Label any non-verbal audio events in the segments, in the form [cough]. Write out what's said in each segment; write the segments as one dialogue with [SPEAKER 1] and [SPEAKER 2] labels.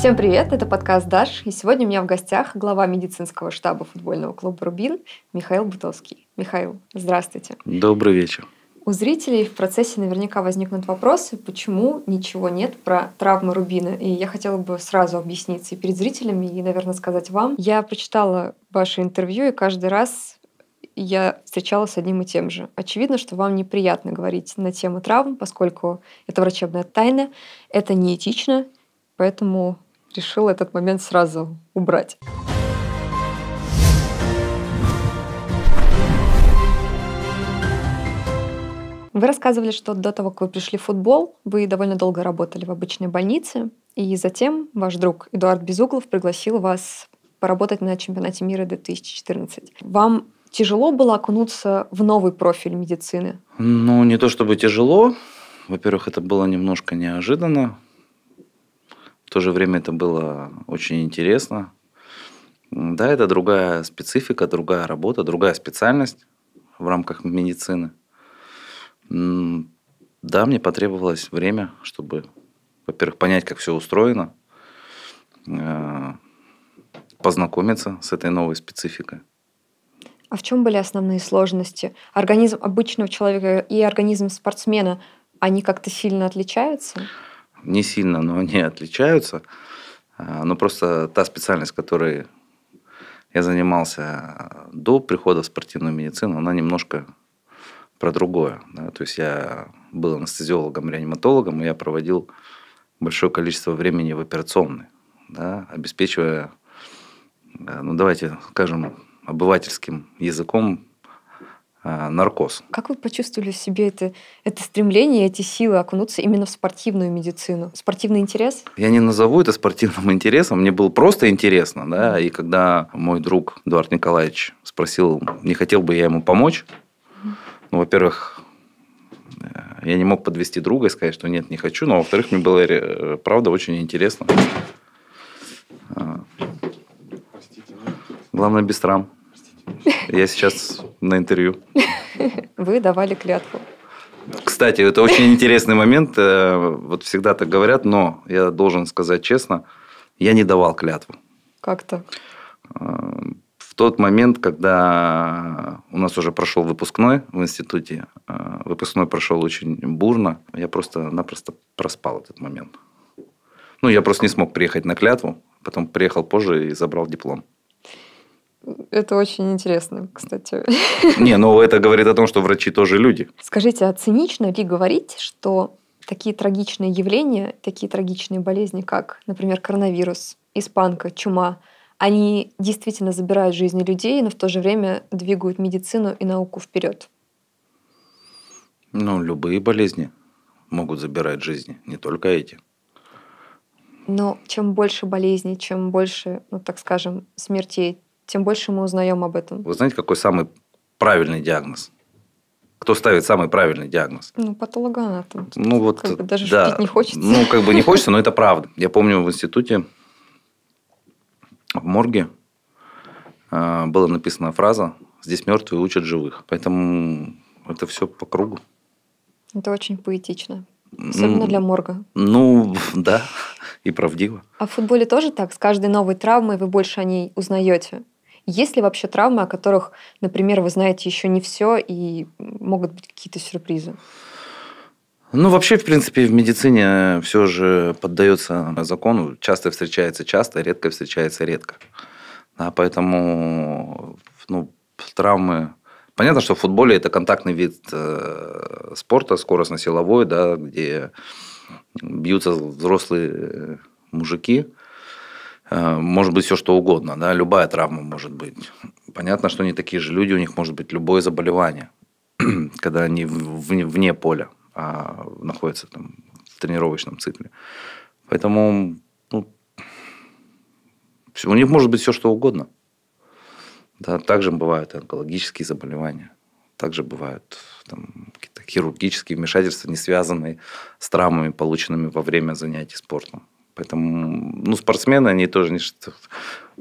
[SPEAKER 1] Всем привет, это подкаст «Даш», и сегодня у меня в гостях глава медицинского штаба футбольного клуба «Рубин» Михаил Бутовский. Михаил, здравствуйте.
[SPEAKER 2] Добрый вечер.
[SPEAKER 1] У зрителей в процессе наверняка возникнут вопросы, почему ничего нет про травмы Рубина. И я хотела бы сразу объясниться и перед зрителями, и, наверное, сказать вам. Я прочитала ваше интервью, и каждый раз я встречалась с одним и тем же. Очевидно, что вам неприятно говорить на тему травм, поскольку это врачебная тайна, это неэтично, поэтому Решил этот момент сразу убрать. Вы рассказывали, что до того, как вы пришли в футбол, вы довольно долго работали в обычной больнице, и затем ваш друг Эдуард Безуглов пригласил вас поработать на чемпионате мира 2014. Вам тяжело было окунуться в новый профиль медицины?
[SPEAKER 2] Ну, не то чтобы тяжело. Во-первых, это было немножко неожиданно, в то же время это было очень интересно. Да, это другая специфика, другая работа, другая специальность в рамках медицины. Да, мне потребовалось время, чтобы, во-первых, понять, как все устроено, э, познакомиться с этой новой спецификой.
[SPEAKER 1] А в чем были основные сложности? Организм обычного человека и организм спортсмена, они как-то сильно отличаются?
[SPEAKER 2] не сильно, но они отличаются. А, но просто та специальность, которой я занимался а, до прихода в спортивную медицину, она немножко про другое. То есть я был анестезиологом, реаниматологом, и я проводил большое количество времени в операционной, да? обеспечивая, э, ну давайте скажем, обывательским языком Э, наркоз.
[SPEAKER 1] Как вы почувствовали в себе это, это стремление, эти силы окунуться именно в спортивную медицину? Спортивный интерес?
[SPEAKER 2] Я не назову это спортивным [laughs] интересом, мне было просто интересно. Да? И когда мой друг Эдуард Николаевич спросил, не хотел бы я ему помочь, ну, во-первых, э, я не мог подвести друга и сказать, что нет, не хочу, но, во-вторых, мне было, э, правда, очень интересно. А. Простите, ну. Главное, без травм. Я сейчас на интервью.
[SPEAKER 1] Вы давали клятву.
[SPEAKER 2] Кстати, это очень интересный момент. Э, вот всегда так говорят, но я должен сказать честно, я не давал клятву. Как так? Э, в тот момент, когда у нас уже прошел выпускной в институте, э, выпускной прошел очень бурно, я просто-напросто проспал этот момент. Ну, я просто не смог приехать на клятву, потом приехал позже и забрал диплом.
[SPEAKER 1] Это очень интересно, кстати.
[SPEAKER 2] [laughs] Не, ну это говорит о том, что врачи тоже люди.
[SPEAKER 1] Скажите, а цинично ли говорить, что такие трагичные явления, такие трагичные болезни, как, например, коронавирус, испанка, чума, они действительно забирают жизни людей, но в то же время двигают медицину и науку вперед?
[SPEAKER 2] Ну, любые болезни могут забирать жизни, не только эти.
[SPEAKER 1] Но чем больше болезней, чем больше, ну так скажем, смертей, тем больше мы узнаем об этом. Вы
[SPEAKER 2] знаете, какой самый правильный диагноз? Кто ставит самый правильный диагноз?
[SPEAKER 1] Ну, патологоанатом. Ну,
[SPEAKER 2] вот, как бы даже да. шутить не хочется. Ну, как бы не [laughs] хочется, но это правда. Я помню в институте, в морге, а, была написана фраза «Здесь мертвые учат живых». Поэтому это все по кругу.
[SPEAKER 1] Это очень поэтично.
[SPEAKER 2] Особенно для морга. Ну, [laughs] да, и правдиво.
[SPEAKER 1] А в футболе тоже так? С каждой новой травмой вы больше о ней узнаете. Есть ли вообще травмы, о которых, например, вы знаете еще не все и могут быть какие-то сюрпризы?
[SPEAKER 2] Ну, вообще, в принципе, в медицине все же поддается закону. Часто встречается часто, редко встречается редко. А поэтому ну, травмы... Понятно, что в футболе это контактный вид э, спорта, скоростно-силовой, да, где бьются взрослые э, мужики – Э, может быть все что угодно, да, любая травма может быть. Понятно, что они такие же люди, у них может быть любое заболевание, [clears throat] когда они вне, вне поля а находятся там, в тренировочном цикле. Поэтому ну, у них может быть все что угодно. Да, также бывают онкологические заболевания, также бывают там, какие-то хирургические вмешательства, не связанные с травмами, полученными во время занятий спортом. Поэтому ну, спортсмены, они тоже, не что,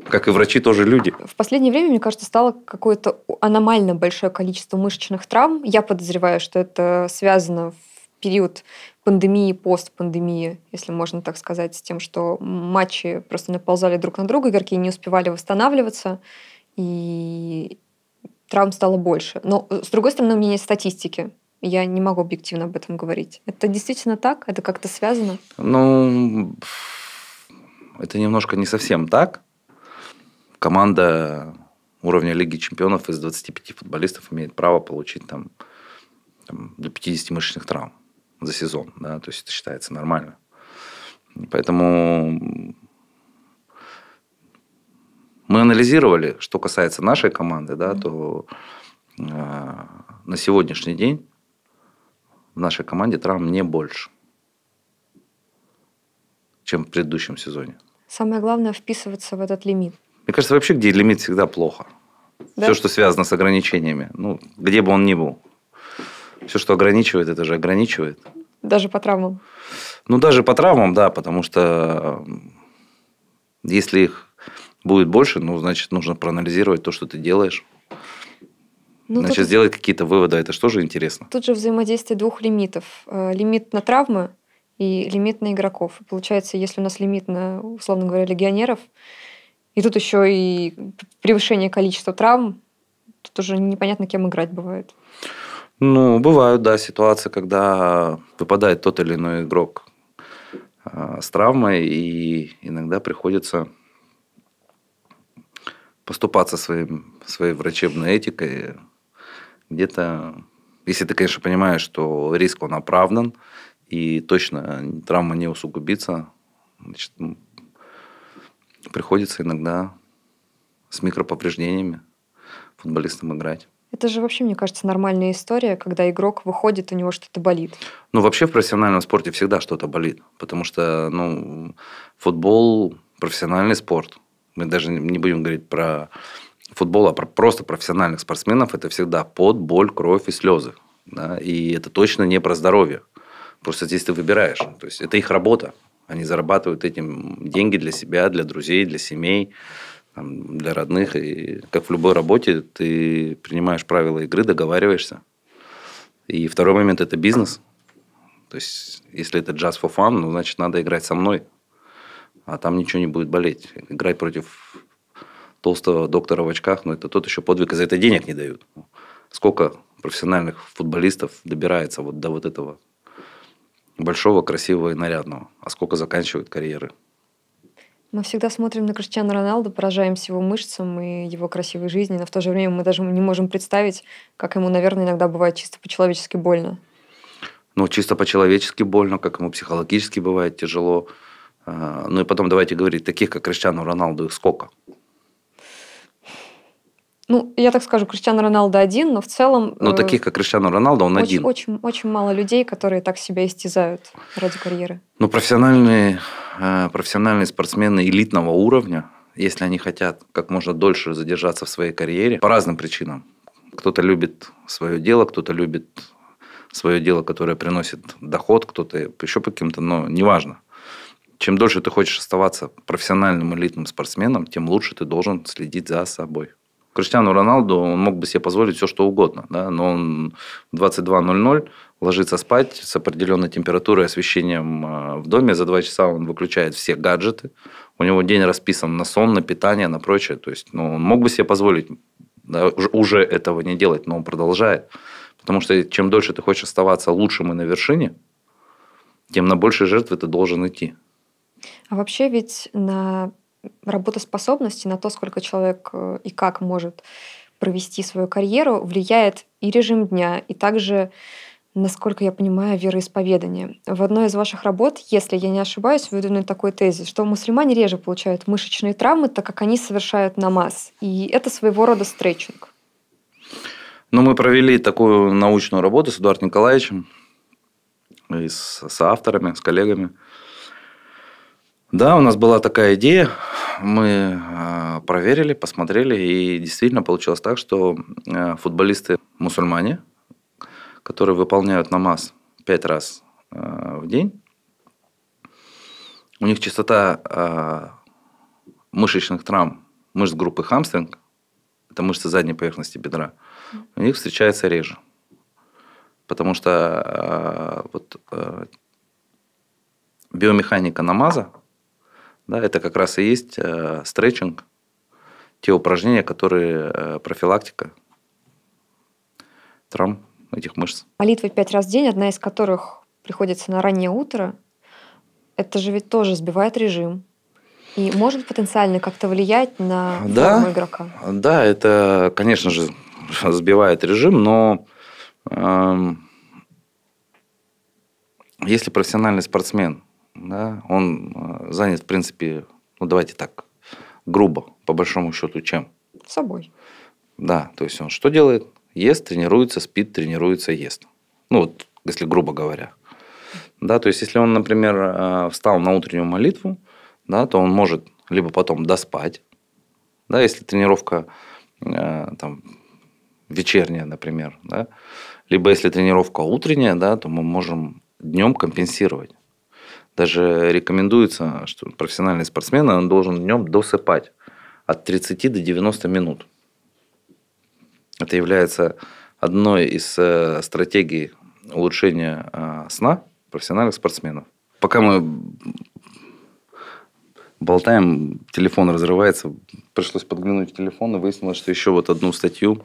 [SPEAKER 2] как и врачи, тоже люди. В
[SPEAKER 1] последнее время, мне кажется, стало какое-то аномально большое количество мышечных травм. Я подозреваю, что это связано в период пандемии, постпандемии, если можно так сказать, с тем, что матчи просто наползали друг на друга, игроки не успевали восстанавливаться, и травм стало больше. Но, э, с другой стороны, у меня нет статистики я не могу объективно об этом говорить. Это действительно так? Это как-то связано?
[SPEAKER 2] Ну, это немножко не совсем так. Команда уровня Лиги чемпионов из 25 футболистов имеет право получить там, там до 50 мышечных травм за сезон. Да? То есть это считается нормально. Поэтому мы анализировали, что касается нашей команды, да, то э, на сегодняшний день в нашей команде травм не больше, чем в предыдущем сезоне.
[SPEAKER 1] Самое главное вписываться в этот лимит.
[SPEAKER 2] Мне кажется, вообще, где лимит всегда плохо. Да? Все, что связано с ограничениями, ну, где бы он ни был. Все, что ограничивает, это же ограничивает.
[SPEAKER 1] Даже по травмам?
[SPEAKER 2] Ну, даже по травмам, да, потому что если их будет больше, ну, значит, нужно проанализировать то, что ты делаешь, ну, Значит, тут... сделать какие-то выводы, а это что же интересно?
[SPEAKER 1] Тут же взаимодействие двух лимитов. Э, лимит на травмы и лимит на игроков. Получается, если у нас лимит на, условно говоря, легионеров, и тут еще и превышение количества травм, тут уже непонятно, кем играть бывает.
[SPEAKER 2] Ну, бывают, да, ситуации, когда выпадает тот или иной игрок э, с травмой, и иногда приходится поступаться своим, своей врачебной этикой, где-то, если ты, конечно, понимаешь, что риск он оправдан, и точно травма не усугубится, значит, ну, приходится иногда с микроповреждениями футболистам играть.
[SPEAKER 1] Это же вообще, мне кажется, нормальная история, когда игрок выходит, у него что-то болит.
[SPEAKER 2] Ну, вообще в профессиональном спорте всегда что-то болит, потому что, ну, футбол – профессиональный спорт. Мы даже не будем говорить про футбола, а просто профессиональных спортсменов, это всегда под, боль, кровь и слезы. Да? И это точно не про здоровье. Просто здесь ты выбираешь. То есть это их работа. Они зарабатывают этим деньги для себя, для друзей, для семей, там, для родных. И как в любой работе, ты принимаешь правила игры, договариваешься. И второй момент – это бизнес. То есть, если это джаз for fun, ну, значит, надо играть со мной. А там ничего не будет болеть. Играть против толстого доктора в очках, но это тот еще подвиг, и за это денег не дают. Сколько профессиональных футболистов добирается вот до вот этого большого, красивого и нарядного, а сколько заканчивают карьеры?
[SPEAKER 1] Мы всегда смотрим на Криштиану Роналду, поражаемся его мышцам и его красивой жизни, но в то же время мы даже не можем представить, как ему, наверное, иногда бывает чисто по-человечески больно.
[SPEAKER 2] Ну, чисто по-человечески больно, как ему психологически бывает тяжело. А, ну и потом давайте говорить, таких как Криштиану Роналду их сколько?
[SPEAKER 1] Ну, я так скажу, Криштиану Роналдо один, но в целом... Но ну, э, таких,
[SPEAKER 2] как Криштиану Роналдо, он очень, один.
[SPEAKER 1] Очень, очень мало людей, которые так себя истязают ради карьеры.
[SPEAKER 2] Ну, профессиональные, э, профессиональные спортсмены элитного уровня, если они хотят как можно дольше задержаться в своей карьере, по разным причинам. Кто-то любит свое дело, кто-то любит свое дело, которое приносит доход, кто-то еще по каким-то, но неважно. Чем дольше ты хочешь оставаться профессиональным элитным спортсменом, тем лучше ты должен следить за собой. Криштиану Роналду он мог бы себе позволить все, что угодно, да, но он 22.00 ложится спать с определенной температурой и освещением э, в доме. За два часа он выключает все гаджеты. У него день расписан на сон, на питание, на прочее. То есть ну, он мог бы себе позволить да, уже этого не делать, но он продолжает. Потому что чем дольше ты хочешь оставаться лучшим и на вершине, тем на большие жертвы ты должен идти.
[SPEAKER 1] А вообще ведь на работоспособности, на то, сколько человек э, и как может провести свою карьеру, влияет и режим дня, и также, насколько я понимаю, вероисповедание. В одной из ваших работ, если я не ошибаюсь, выдвинут такой тезис, что мусульмане реже получают мышечные травмы, так как они совершают намаз. И это своего рода стретчинг.
[SPEAKER 2] Ну, мы провели такую научную работу с Эдуардом Николаевичем и с авторами, с коллегами – да, у нас была такая идея. Мы э, проверили, посмотрели, и действительно получилось так, что э, футболисты мусульмане, которые выполняют намаз пять раз э, в день, у них частота мышечных травм мышц группы хамстринг, это мышцы задней поверхности бедра, у них встречается реже. Потому что вот, биомеханика намаза – да, это как раз и есть э, стретчинг, те упражнения, которые э, профилактика травм этих мышц.
[SPEAKER 1] Молитва пять раз в день, одна из которых приходится на раннее утро, это же ведь тоже сбивает режим. И может потенциально как-то влиять на да, форму игрока?
[SPEAKER 2] Да, это, конечно же, [laughs] сбивает режим, но э, если профессиональный спортсмен да, он э, занят, в принципе, ну давайте так, грубо, по большому счету, чем? Собой. Да, то есть он что делает? Ест, тренируется, спит, тренируется, ест. Ну вот, если грубо говоря. Да, то есть если он, например, э, встал на утреннюю молитву, да, то он может либо потом доспать, да, если тренировка э, там, вечерняя, например, да, либо если тренировка утренняя, да, то мы можем днем компенсировать. Даже рекомендуется, что профессиональный спортсмен он должен днем досыпать от 30 до 90 минут. Это является одной из э, стратегий улучшения э, сна профессиональных спортсменов. Пока мы болтаем, телефон разрывается, пришлось подглянуть телефон и выяснилось, что еще вот одну статью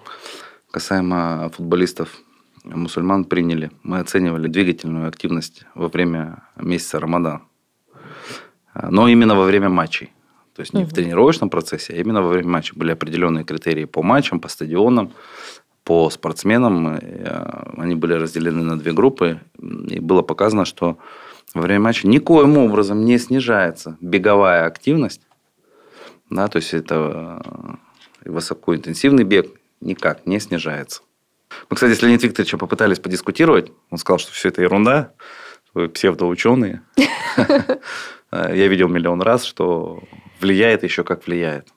[SPEAKER 2] касаемо футболистов мусульман приняли. Мы оценивали двигательную активность во время месяца Рамадан. А, но именно во время матчей. То есть не угу. в тренировочном процессе, а именно во время матча. Были определенные критерии по матчам, по стадионам, по спортсменам. А, они были разделены на две группы. И было показано, что во время матча никоим образом не снижается беговая активность. Да, то есть это а, высокоинтенсивный бег никак не снижается. Мы, кстати, с Леонидом Викторовичем попытались подискутировать. Он сказал, что все это ерунда, вы псевдоученые. [laughs] Я видел миллион раз, что влияет еще как влияет.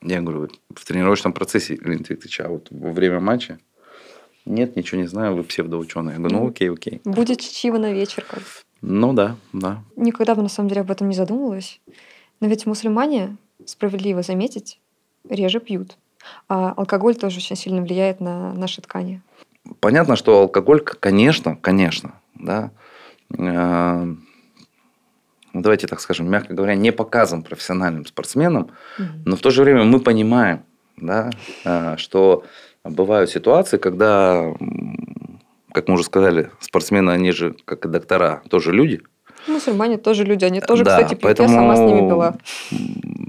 [SPEAKER 2] Я говорю, в тренировочном процессе, Леонид Викторович, а вот во время матча нет, ничего не знаю, вы псевдоученые. Я говорю, ну окей, окей.
[SPEAKER 1] Будет чтиво на вечер. Как.
[SPEAKER 2] Ну да, да.
[SPEAKER 1] Никогда бы на самом деле об этом не задумывалась. Но ведь мусульмане, справедливо заметить, реже пьют. А алкоголь тоже очень сильно влияет на наши ткани.
[SPEAKER 2] Понятно, что алкоголь, конечно, конечно, да, э, ну, давайте так скажем, мягко говоря, не показан профессиональным спортсменам, mm но в то же время мы понимаем, да, э, что бывают ситуации, когда, как мы уже сказали, спортсмены, они же, как и доктора, тоже люди.
[SPEAKER 1] Мусульмане тоже люди, они тоже, да, кстати, пьют. Поэтому я сама с ними была.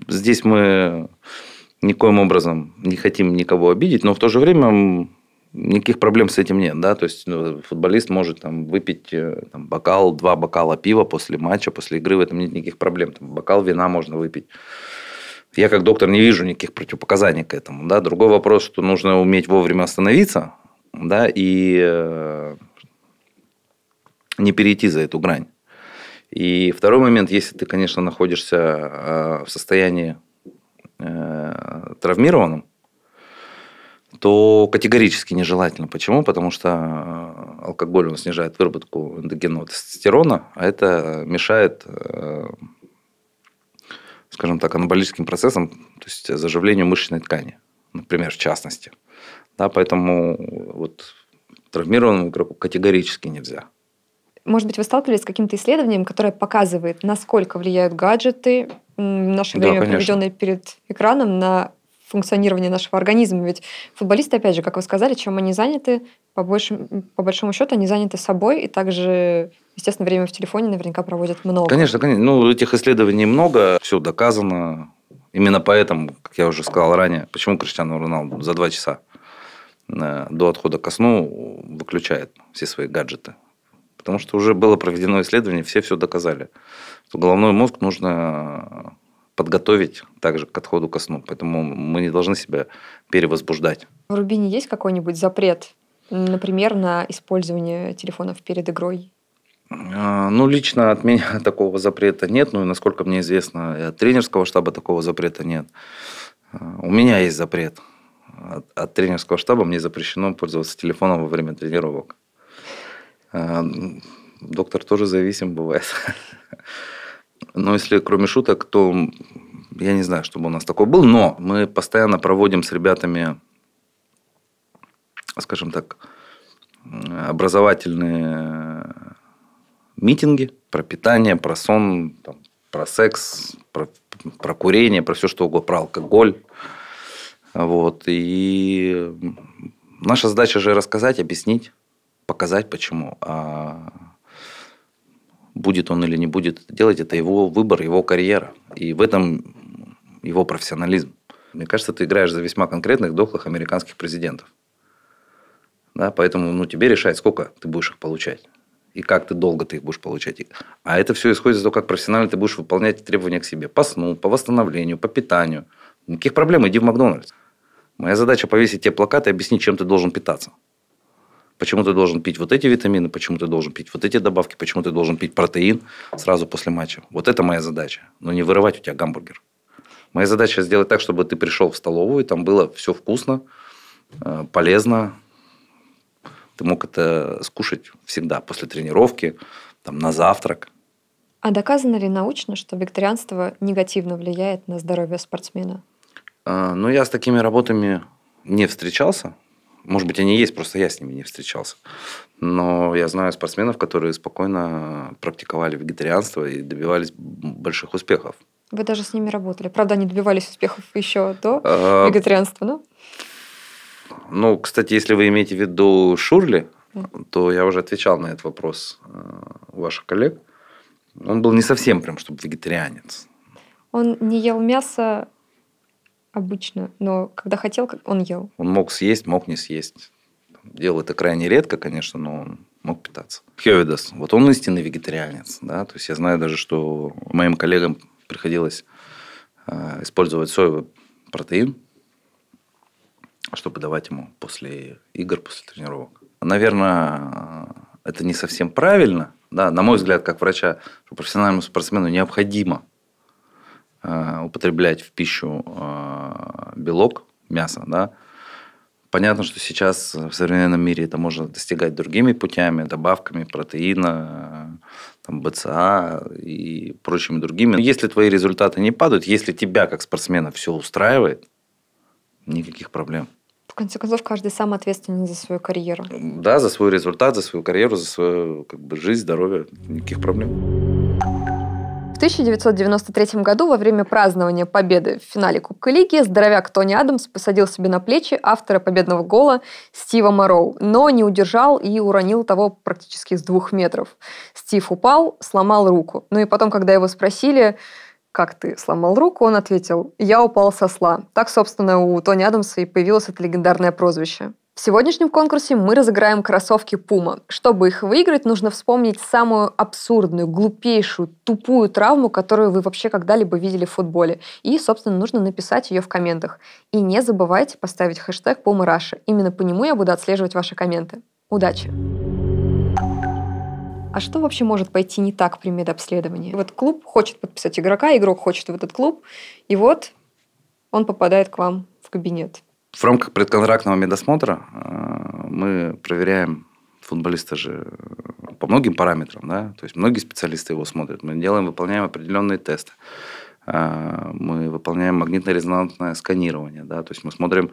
[SPEAKER 2] Здесь мы никоим образом не хотим никого обидеть, но в то же время никаких проблем с этим нет, да, то есть ну, футболист может там выпить э, там, бокал, два бокала пива после матча, после игры, в этом нет никаких проблем, там, бокал вина можно выпить. Я как доктор не вижу никаких противопоказаний к этому, да, другой вопрос, что нужно уметь вовремя остановиться, да, и э, не перейти за эту грань. И второй момент, если ты, конечно, находишься э, в состоянии Э, травмированным, то категорически нежелательно. Почему? Потому что э, алкоголь он снижает выработку эндогенного тестостерона, а это мешает, э, скажем так, анаболическим процессам, то есть заживлению мышечной ткани, например, в частности. Да, поэтому вот травмированному игроку категорически нельзя.
[SPEAKER 1] Может быть, вы сталкивались с каким-то исследованием, которое показывает, насколько влияют гаджеты наше время, да, проведенное перед экраном, на функционирование нашего организма. Ведь футболисты, опять же, как вы сказали, чем они заняты, по, большим, по большому счету они заняты собой и также, естественно, время в телефоне наверняка проводят много. Конечно,
[SPEAKER 2] конечно. Ну, этих исследований много, все доказано. Именно поэтому, как я уже сказал ранее, почему Криштиану Роналду за два часа э, до отхода ко сну выключает все свои гаджеты. Потому что уже было проведено исследование, все все доказали что головной мозг нужно э, подготовить также к отходу ко сну. Поэтому мы не должны себя перевозбуждать.
[SPEAKER 1] В Рубине есть какой-нибудь запрет, например, на использование телефонов перед игрой?
[SPEAKER 2] А, ну, лично от меня [laughs] такого запрета нет. Ну, и насколько мне известно, и от тренерского штаба такого запрета нет. А, у меня есть запрет. От, от тренерского штаба мне запрещено пользоваться телефоном во время тренировок. А, доктор тоже зависим бывает. [laughs] Но ну, если кроме шуток, то я не знаю, чтобы у нас такое было, но мы постоянно проводим с ребятами, скажем так, образовательные э, митинги про питание, про сон, там, про секс, про, про курение, про все что угодно, про алкоголь. Вот. И наша задача же рассказать, объяснить, показать, почему. А будет он или не будет это делать, это его выбор, его карьера. И в этом его профессионализм. Мне кажется, ты играешь за весьма конкретных дохлых американских президентов. Да, поэтому ну, тебе решать, сколько ты будешь их получать и как ты долго ты их будешь получать. А это все исходит из того, как профессионально ты будешь выполнять требования к себе. По сну, по восстановлению, по питанию. Никаких проблем, иди в Макдональдс. Моя задача повесить тебе плакат и объяснить, чем ты должен питаться. Почему ты должен пить вот эти витамины, почему ты должен пить вот эти добавки, почему ты должен пить протеин сразу после матча. Вот это моя задача. Но не вырывать у тебя гамбургер. Моя задача сделать так, чтобы ты пришел в столовую, и там было все вкусно, э, полезно. Ты мог это скушать всегда после тренировки, там, на завтрак.
[SPEAKER 1] А доказано ли научно, что вегетарианство негативно влияет на здоровье спортсмена?
[SPEAKER 2] А, ну, я с такими работами не встречался, может быть, они есть, просто я с ними не встречался. Но я знаю спортсменов, которые спокойно практиковали вегетарианство и добивались больших успехов.
[SPEAKER 1] Вы даже с ними работали. Правда, они добивались успехов еще до а... вегетарианства, но...
[SPEAKER 2] Ну, кстати, если вы имеете в виду Шурли, mm. то я уже отвечал на этот вопрос у э, ваших коллег. Он был не совсем прям, чтобы вегетарианец.
[SPEAKER 1] Он не ел мясо обычно, но когда хотел, он ел.
[SPEAKER 2] Он мог съесть, мог не съесть. Делал это крайне редко, конечно, но он мог питаться. Хевидас, вот он истинный вегетарианец, да, то есть я знаю даже, что моим коллегам приходилось а, использовать соевый протеин, чтобы давать ему после игр, после тренировок. Наверное, это не совсем правильно, да, на мой взгляд, как врача, профессиональному спортсмену необходимо Э, употреблять в пищу э, белок, мясо, да, Понятно, что сейчас в современном мире это можно достигать другими путями, добавками протеина, э, там, БЦА и прочими другими. Но если твои результаты не падают, если тебя как спортсмена все устраивает, никаких проблем.
[SPEAKER 1] В конце концов, каждый сам ответственен за свою карьеру.
[SPEAKER 2] Да, за свой результат, за свою карьеру, за свою как бы, жизнь, здоровье. Никаких проблем.
[SPEAKER 1] 1993 году во время празднования победы в финале Кубка Лиги здоровяк Тони Адамс посадил себе на плечи автора победного гола Стива Мороу, но не удержал и уронил того практически с двух метров. Стив упал, сломал руку. Ну и потом, когда его спросили, как ты сломал руку, он ответил, я упал со сла. Так, собственно, у Тони Адамса и появилось это легендарное прозвище. В сегодняшнем конкурсе мы разыграем кроссовки Puma. Чтобы их выиграть, нужно вспомнить самую абсурдную, глупейшую, тупую травму, которую вы вообще когда-либо видели в футболе. И, собственно, нужно написать ее в комментах. И не забывайте поставить хэштег Puma Russia. Именно по нему я буду отслеживать ваши комменты. Удачи! А что вообще может пойти не так при медобследовании? Вот клуб хочет подписать игрока, игрок хочет в этот клуб, и вот он попадает к вам в кабинет
[SPEAKER 2] в рамках предконтрактного медосмотра э, мы проверяем футболиста же э, по многим параметрам, да, то есть многие специалисты его смотрят. Мы делаем, выполняем определенные тесты. Э, мы выполняем магнитно-резонансное сканирование, да, то есть мы смотрим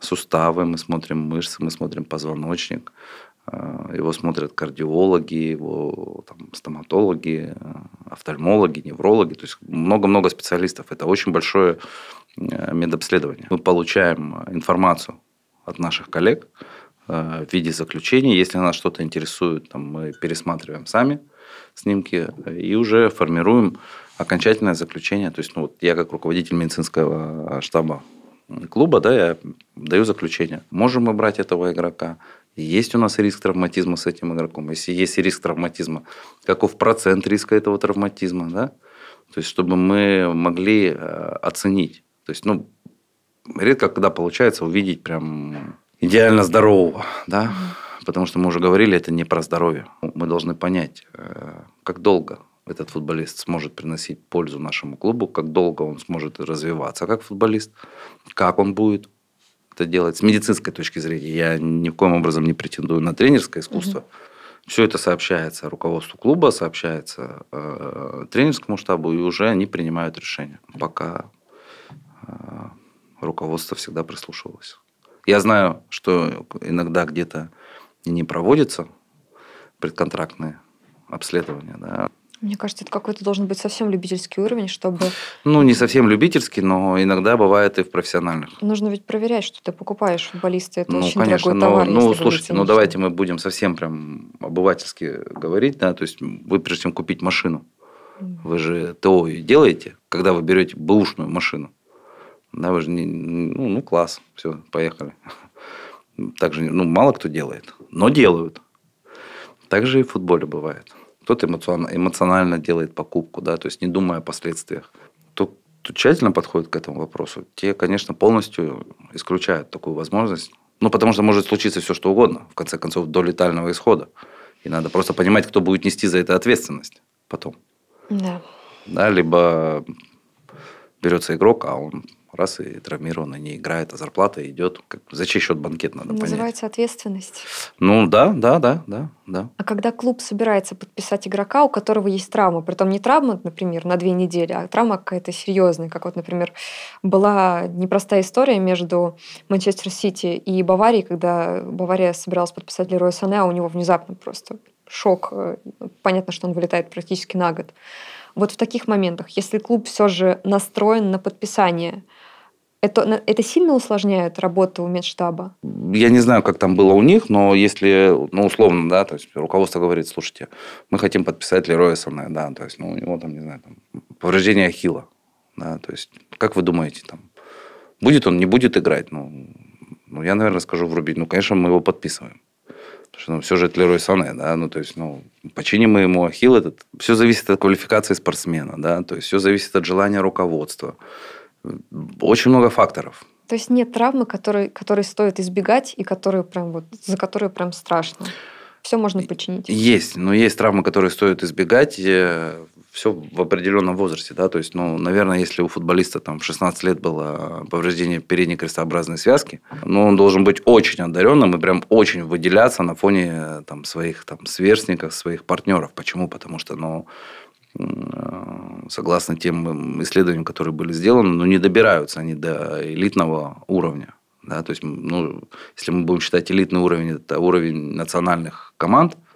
[SPEAKER 2] суставы, мы смотрим мышцы, мы смотрим позвоночник, Э, его смотрят кардиологи, его там, стоматологи, э, офтальмологи, неврологи. То есть много-много специалистов. Это очень большое э, медобследование. Мы получаем информацию от наших коллег в виде заключений. Если нас что-то интересует, там, мы пересматриваем сами снимки и уже формируем окончательное заключение. То есть ну, вот я как руководитель медицинского штаба клуба, да, я даю заключение. Можем мы брать этого игрока, есть у нас риск травматизма с этим игроком. Если есть риск травматизма, каков процент риска этого травматизма, да? То есть, чтобы мы могли э, оценить. То есть, ну, редко когда получается увидеть прям идеально здорового, да? Потому что мы уже говорили, это не про здоровье. Мы должны понять, э, как долго этот футболист сможет приносить пользу нашему клубу, как долго он сможет развиваться как футболист, как он будет это делать с медицинской точки зрения. Я ни в коем образом не претендую на тренерское искусство. Угу. Все это сообщается руководству клуба, сообщается э, тренерскому штабу, и уже они принимают решение. Пока э, руководство всегда прислушивалось. Я знаю, что иногда где-то не проводится предконтрактные обследования, да,
[SPEAKER 1] мне кажется, это какой-то должен быть совсем любительский уровень, чтобы...
[SPEAKER 2] Ну, не совсем любительский, но иногда бывает и в профессиональных.
[SPEAKER 1] Нужно ведь проверять, что ты покупаешь футболисты. Это ну, очень конечно, дорогой но, товар. Ну, слушайте, ну давайте
[SPEAKER 2] мы будем совсем прям обывательски говорить, да, то есть вы прежде чем купить машину, вы же ТО делаете, когда вы берете бэушную машину. Да, вы же не... Ну, ну класс, все, поехали. Также, ну, мало кто делает, но делают. Так же и в футболе бывает кто-то эмоционально, эмоционально делает покупку, да, то есть не думая о последствиях. То тут тщательно подходит к этому вопросу. Те, конечно, полностью исключают такую возможность. Ну, потому что может случиться все, что угодно, в конце концов, до летального исхода. И надо просто понимать, кто будет нести за это ответственность потом. Да. Да, либо берется игрок, а он раз и травмированы, не играет, а зарплата идет. Как, за чей счет банкет надо Называется понять. Называется
[SPEAKER 1] ответственность.
[SPEAKER 2] Ну да, да, да, да, да.
[SPEAKER 1] А когда клуб собирается подписать игрока, у которого есть травма, при притом не травма, например, на две недели, а травма какая-то серьезная, как вот, например, была непростая история между Манчестер Сити и Баварией, когда Бавария собиралась подписать Лероя Сане, а у него внезапно просто шок. Э, понятно, что он вылетает практически на год. Вот в таких моментах, если клуб все же настроен на подписание, это, это сильно усложняет работу у медштаба?
[SPEAKER 2] Я не знаю, как там было у них, но если, ну, условно, да, то есть руководство говорит, слушайте, мы хотим подписать Лероя Сане, да, то есть, ну, у него там, не знаю, там, повреждение ахилла, да, то есть, как вы думаете, там, будет он, не будет играть, ну, ну я, наверное, скажу врубить, ну, конечно, мы его подписываем. Потому что ну, сюжет Лерой Сане, да, ну, то есть, ну, починим мы ему ахилл этот. Все зависит от квалификации спортсмена, да, то есть, все зависит от желания руководства. Очень много факторов.
[SPEAKER 1] То есть нет травмы, которые, которые стоит избегать и которые прям вот, за которые прям страшно. Все можно починить.
[SPEAKER 2] Есть, но есть травмы, которые стоит избегать. Э, все в определенном возрасте, да, то есть, ну, наверное, если у футболиста там 16 лет было повреждение передней крестообразной связки, ну, он должен быть очень одаренным и прям очень выделяться на фоне там своих там сверстников, своих партнеров. Почему? Потому что, ну, согласно тем исследованиям, которые были сделаны, ну, не добираются они до элитного уровня. Да, то есть, ну, если мы будем считать элитный уровень, это уровень национальных команд –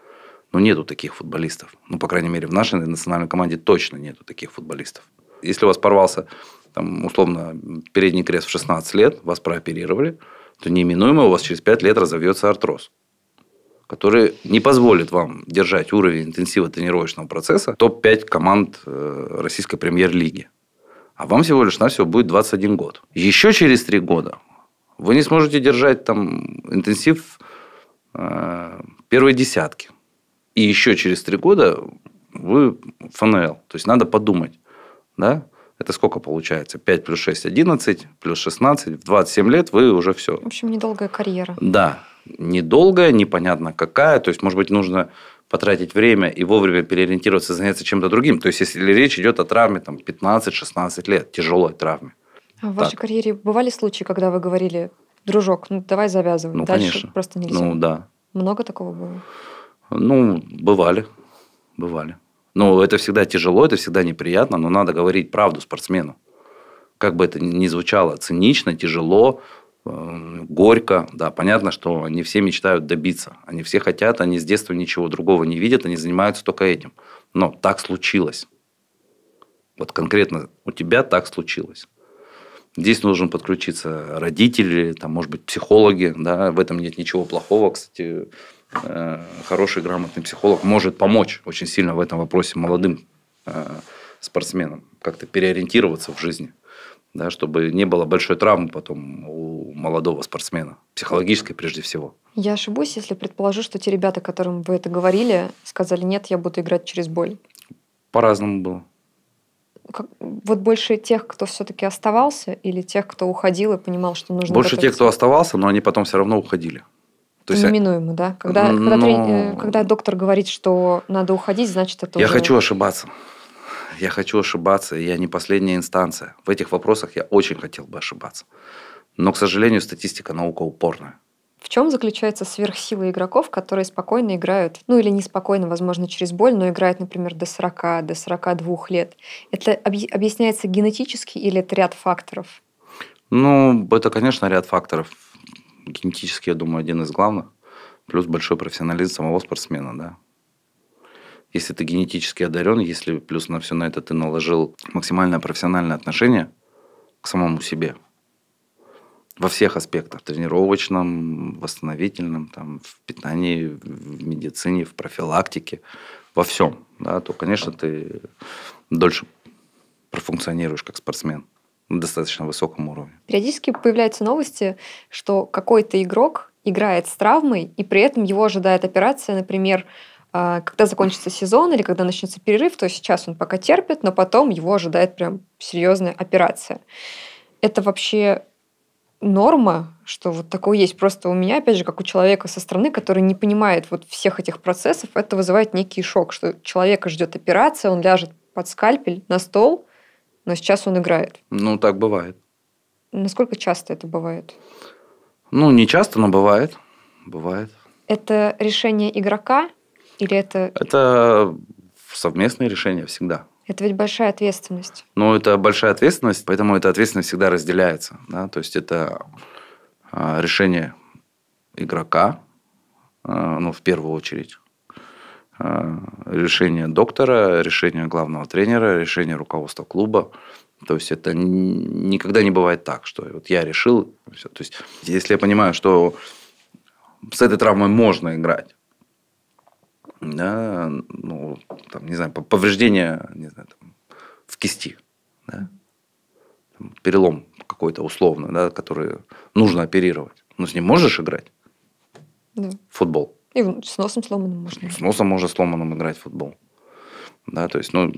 [SPEAKER 2] ну нету таких футболистов. Ну, по крайней мере, в нашей национальной команде точно нету таких футболистов. Если у вас порвался, там, условно, передний крест в 16 лет, вас прооперировали, то неименуемо у вас через 5 лет разовьется артроз который не позволит вам держать уровень интенсива тренировочного процесса топ-5 команд э, российской премьер-лиги. А вам всего лишь на все будет 21 год. Еще через 3 года вы не сможете держать там интенсив э, первой десятки и еще через три года вы ФНЛ. То есть, надо подумать. Да? Это сколько получается? 5 плюс 6 – 11, плюс 16. В 27 лет вы уже все. В
[SPEAKER 1] общем, недолгая карьера.
[SPEAKER 2] Да. Недолгая, непонятно какая. То есть, может быть, нужно потратить время и вовремя переориентироваться, заняться чем-то другим. То есть, если речь идет о травме там, 15-16 лет, тяжелой травме.
[SPEAKER 1] А в вашей карьере бывали случаи, когда вы говорили, дружок, ну давай завязывай ну, дальше конечно. просто нельзя? Ну да. Много такого было?
[SPEAKER 2] Ну, бывали, бывали. Но ну, это всегда тяжело, это всегда неприятно, но надо говорить правду спортсмену. Как бы это ни звучало цинично, тяжело, э, горько. Да, понятно, что они все мечтают добиться. Они все хотят, они с детства ничего другого не видят, они занимаются только этим. Но так случилось. Вот конкретно у тебя так случилось. Здесь нужно подключиться родители, там, может быть, психологи. Да, в этом нет ничего плохого. Кстати, Э, хороший, грамотный психолог может помочь очень сильно в этом вопросе молодым э, спортсменам как-то переориентироваться в жизни, да, чтобы не было большой травмы потом у молодого спортсмена, психологической прежде всего.
[SPEAKER 1] Я ошибусь, если предположу, что те ребята, которым вы это говорили, сказали, нет, я буду играть через боль.
[SPEAKER 2] По-разному было.
[SPEAKER 1] Как, вот больше тех, кто все-таки оставался, или тех, кто уходил и понимал, что нужно... Больше готовиться? тех,
[SPEAKER 2] кто оставался, но они потом все равно уходили. То есть, а
[SPEAKER 1] Неминуемо, да? Когда, но... когда, трени... Э, ну, когда доктор говорит, что надо уходить, значит, это Я уже... хочу
[SPEAKER 2] ошибаться. Я хочу ошибаться, я не последняя инстанция. В этих вопросах я очень хотел бы ошибаться. Но, к сожалению, статистика наука упорная.
[SPEAKER 1] В чем заключается сверхсила игроков, которые спокойно играют, ну или неспокойно, возможно, через боль, но играют, например, до 40, до 42 лет? Это объясняется генетически или это ряд факторов?
[SPEAKER 2] Ну, это, конечно, ряд факторов генетически, я думаю, один из главных. Плюс большой профессионализм самого спортсмена, да. Если ты генетически одарен, если плюс на все на это ты наложил максимальное профессиональное отношение к самому себе, во всех аспектах, тренировочном, восстановительном, там, в питании, в медицине, в профилактике, во всем, да, то, конечно, ты дольше профункционируешь как спортсмен на достаточно высоком уровне.
[SPEAKER 1] Периодически появляются новости, что какой-то игрок играет с травмой, и при этом его ожидает операция, например, а, когда закончится сезон или когда начнется перерыв, то сейчас он пока терпит, но потом его ожидает прям серьезная операция. Это вообще норма, что вот такое есть. Просто у меня, опять же, как у человека со стороны, который не понимает вот всех этих процессов, это вызывает некий шок, что человека ждет операция, он ляжет под скальпель на стол – но сейчас он играет.
[SPEAKER 2] Ну, так бывает.
[SPEAKER 1] Насколько часто это бывает?
[SPEAKER 2] Ну, не часто, но бывает. Бывает.
[SPEAKER 1] Это решение игрока или это...
[SPEAKER 2] Это совместное решение всегда.
[SPEAKER 1] Это ведь большая ответственность.
[SPEAKER 2] Ну, это большая ответственность, поэтому эта ответственность всегда разделяется. Да? То есть это а, решение игрока, а, ну, в первую очередь, Э, решение доктора, решение главного тренера, решение руководства клуба. То есть это никогда не бывает так, что вот я решил. Все. То есть если я понимаю, что с этой травмой можно играть, да, ну, там, не знаю, повреждение, не знаю, там, в кисти, да, там, перелом какой-то условный, да, который нужно оперировать. Но ну, с ним можешь играть? Да. Футбол.
[SPEAKER 1] И с носом сломанным можно. С
[SPEAKER 2] носом можно сломанным играть в футбол. Да, то есть, ну,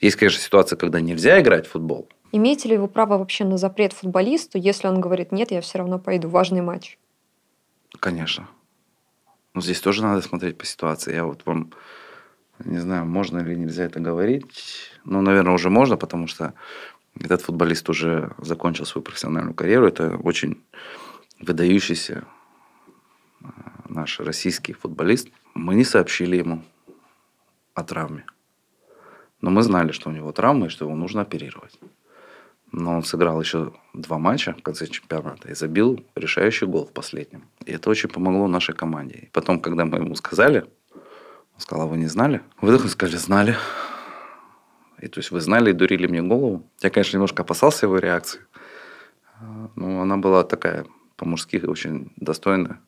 [SPEAKER 2] есть, конечно, ситуация, когда нельзя играть в футбол.
[SPEAKER 1] Имеете ли вы право вообще на запрет футболисту, если он говорит, нет, я все равно пойду, важный матч?
[SPEAKER 2] Конечно. Но ну, здесь тоже надо смотреть по ситуации. Я вот вам не знаю, можно или нельзя это говорить. Ну, наверное, уже можно, потому что этот футболист уже закончил свою профессиональную карьеру. Это очень выдающийся наш российский футболист, мы не сообщили ему о травме. Но мы знали, что у него травма и что его нужно оперировать. Но он сыграл еще два матча в конце чемпионата и забил решающий гол в последнем. И это очень помогло нашей команде. И потом, когда мы ему сказали, он сказал, а вы не знали? Выдохнули, сказали, знали. И то есть вы знали и дурили мне голову. Я, конечно, немножко опасался его реакции. А, но она была такая по-мужски очень достойная.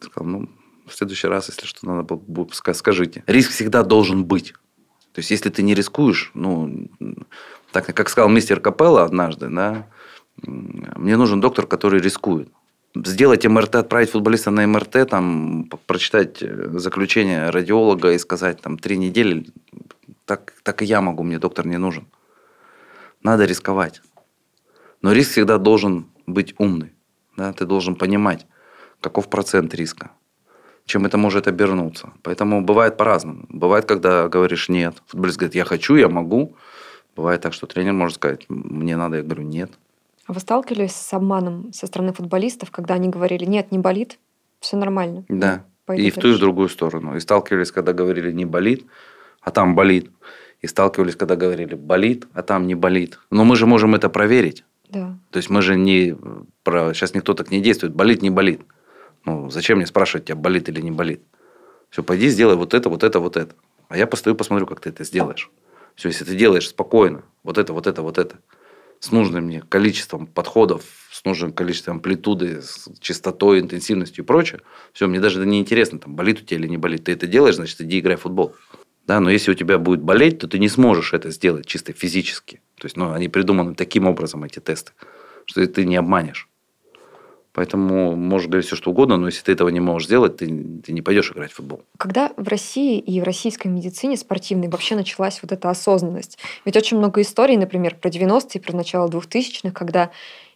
[SPEAKER 2] Сказал, ну, в следующий раз, если что, надо было, скажите. Риск всегда должен быть. То есть, если ты не рискуешь, ну, так как сказал мистер Капелла однажды, да, мне нужен доктор, который рискует. Сделать МРТ, отправить футболиста на МРТ, там, прочитать э, заключение радиолога и сказать, там, три недели, так, так и я могу, мне доктор не нужен. Надо рисковать. Но риск всегда должен быть умный. Да? Ты должен понимать, каков процент риска, чем это может обернуться. Поэтому бывает по-разному. Бывает, когда говоришь «нет». Футболист говорит «я хочу, я могу». Бывает так, что тренер может сказать «мне надо», я говорю «нет».
[SPEAKER 1] А вы сталкивались с обманом со стороны футболистов, когда они говорили «нет, не болит, все нормально»?
[SPEAKER 2] Да, Пойду и в ту, и в другую сторону. И сталкивались, когда говорили «не болит», а там болит. И сталкивались, когда говорили «болит», а там не болит. Но мы же можем это проверить. Да. То есть мы же не... Сейчас никто так не действует. Болит, не болит. Ну, зачем мне спрашивать тебя, болит или не болит? Все, пойди сделай вот это, вот это, вот это. А я постою, посмотрю, как ты это сделаешь. Все, если ты делаешь спокойно, вот это, вот это, вот это, с нужным мне количеством подходов, с нужным количеством амплитуды, с частотой, интенсивностью и прочее, все, мне даже не интересно, там, болит у тебя или не болит. Ты это делаешь, значит, иди играй в футбол. Да, но если у тебя будет болеть, то ты не сможешь это сделать чисто физически. То есть, ну, они придуманы таким образом, эти тесты, что ты не обманешь. Поэтому можешь говорить все что угодно, но если ты этого не можешь сделать, ты, ты не пойдешь играть в футбол.
[SPEAKER 1] Когда в России и в российской медицине спортивной вообще началась вот эта осознанность? Ведь очень много историй, например, про 90-е, про начало 2000-х, когда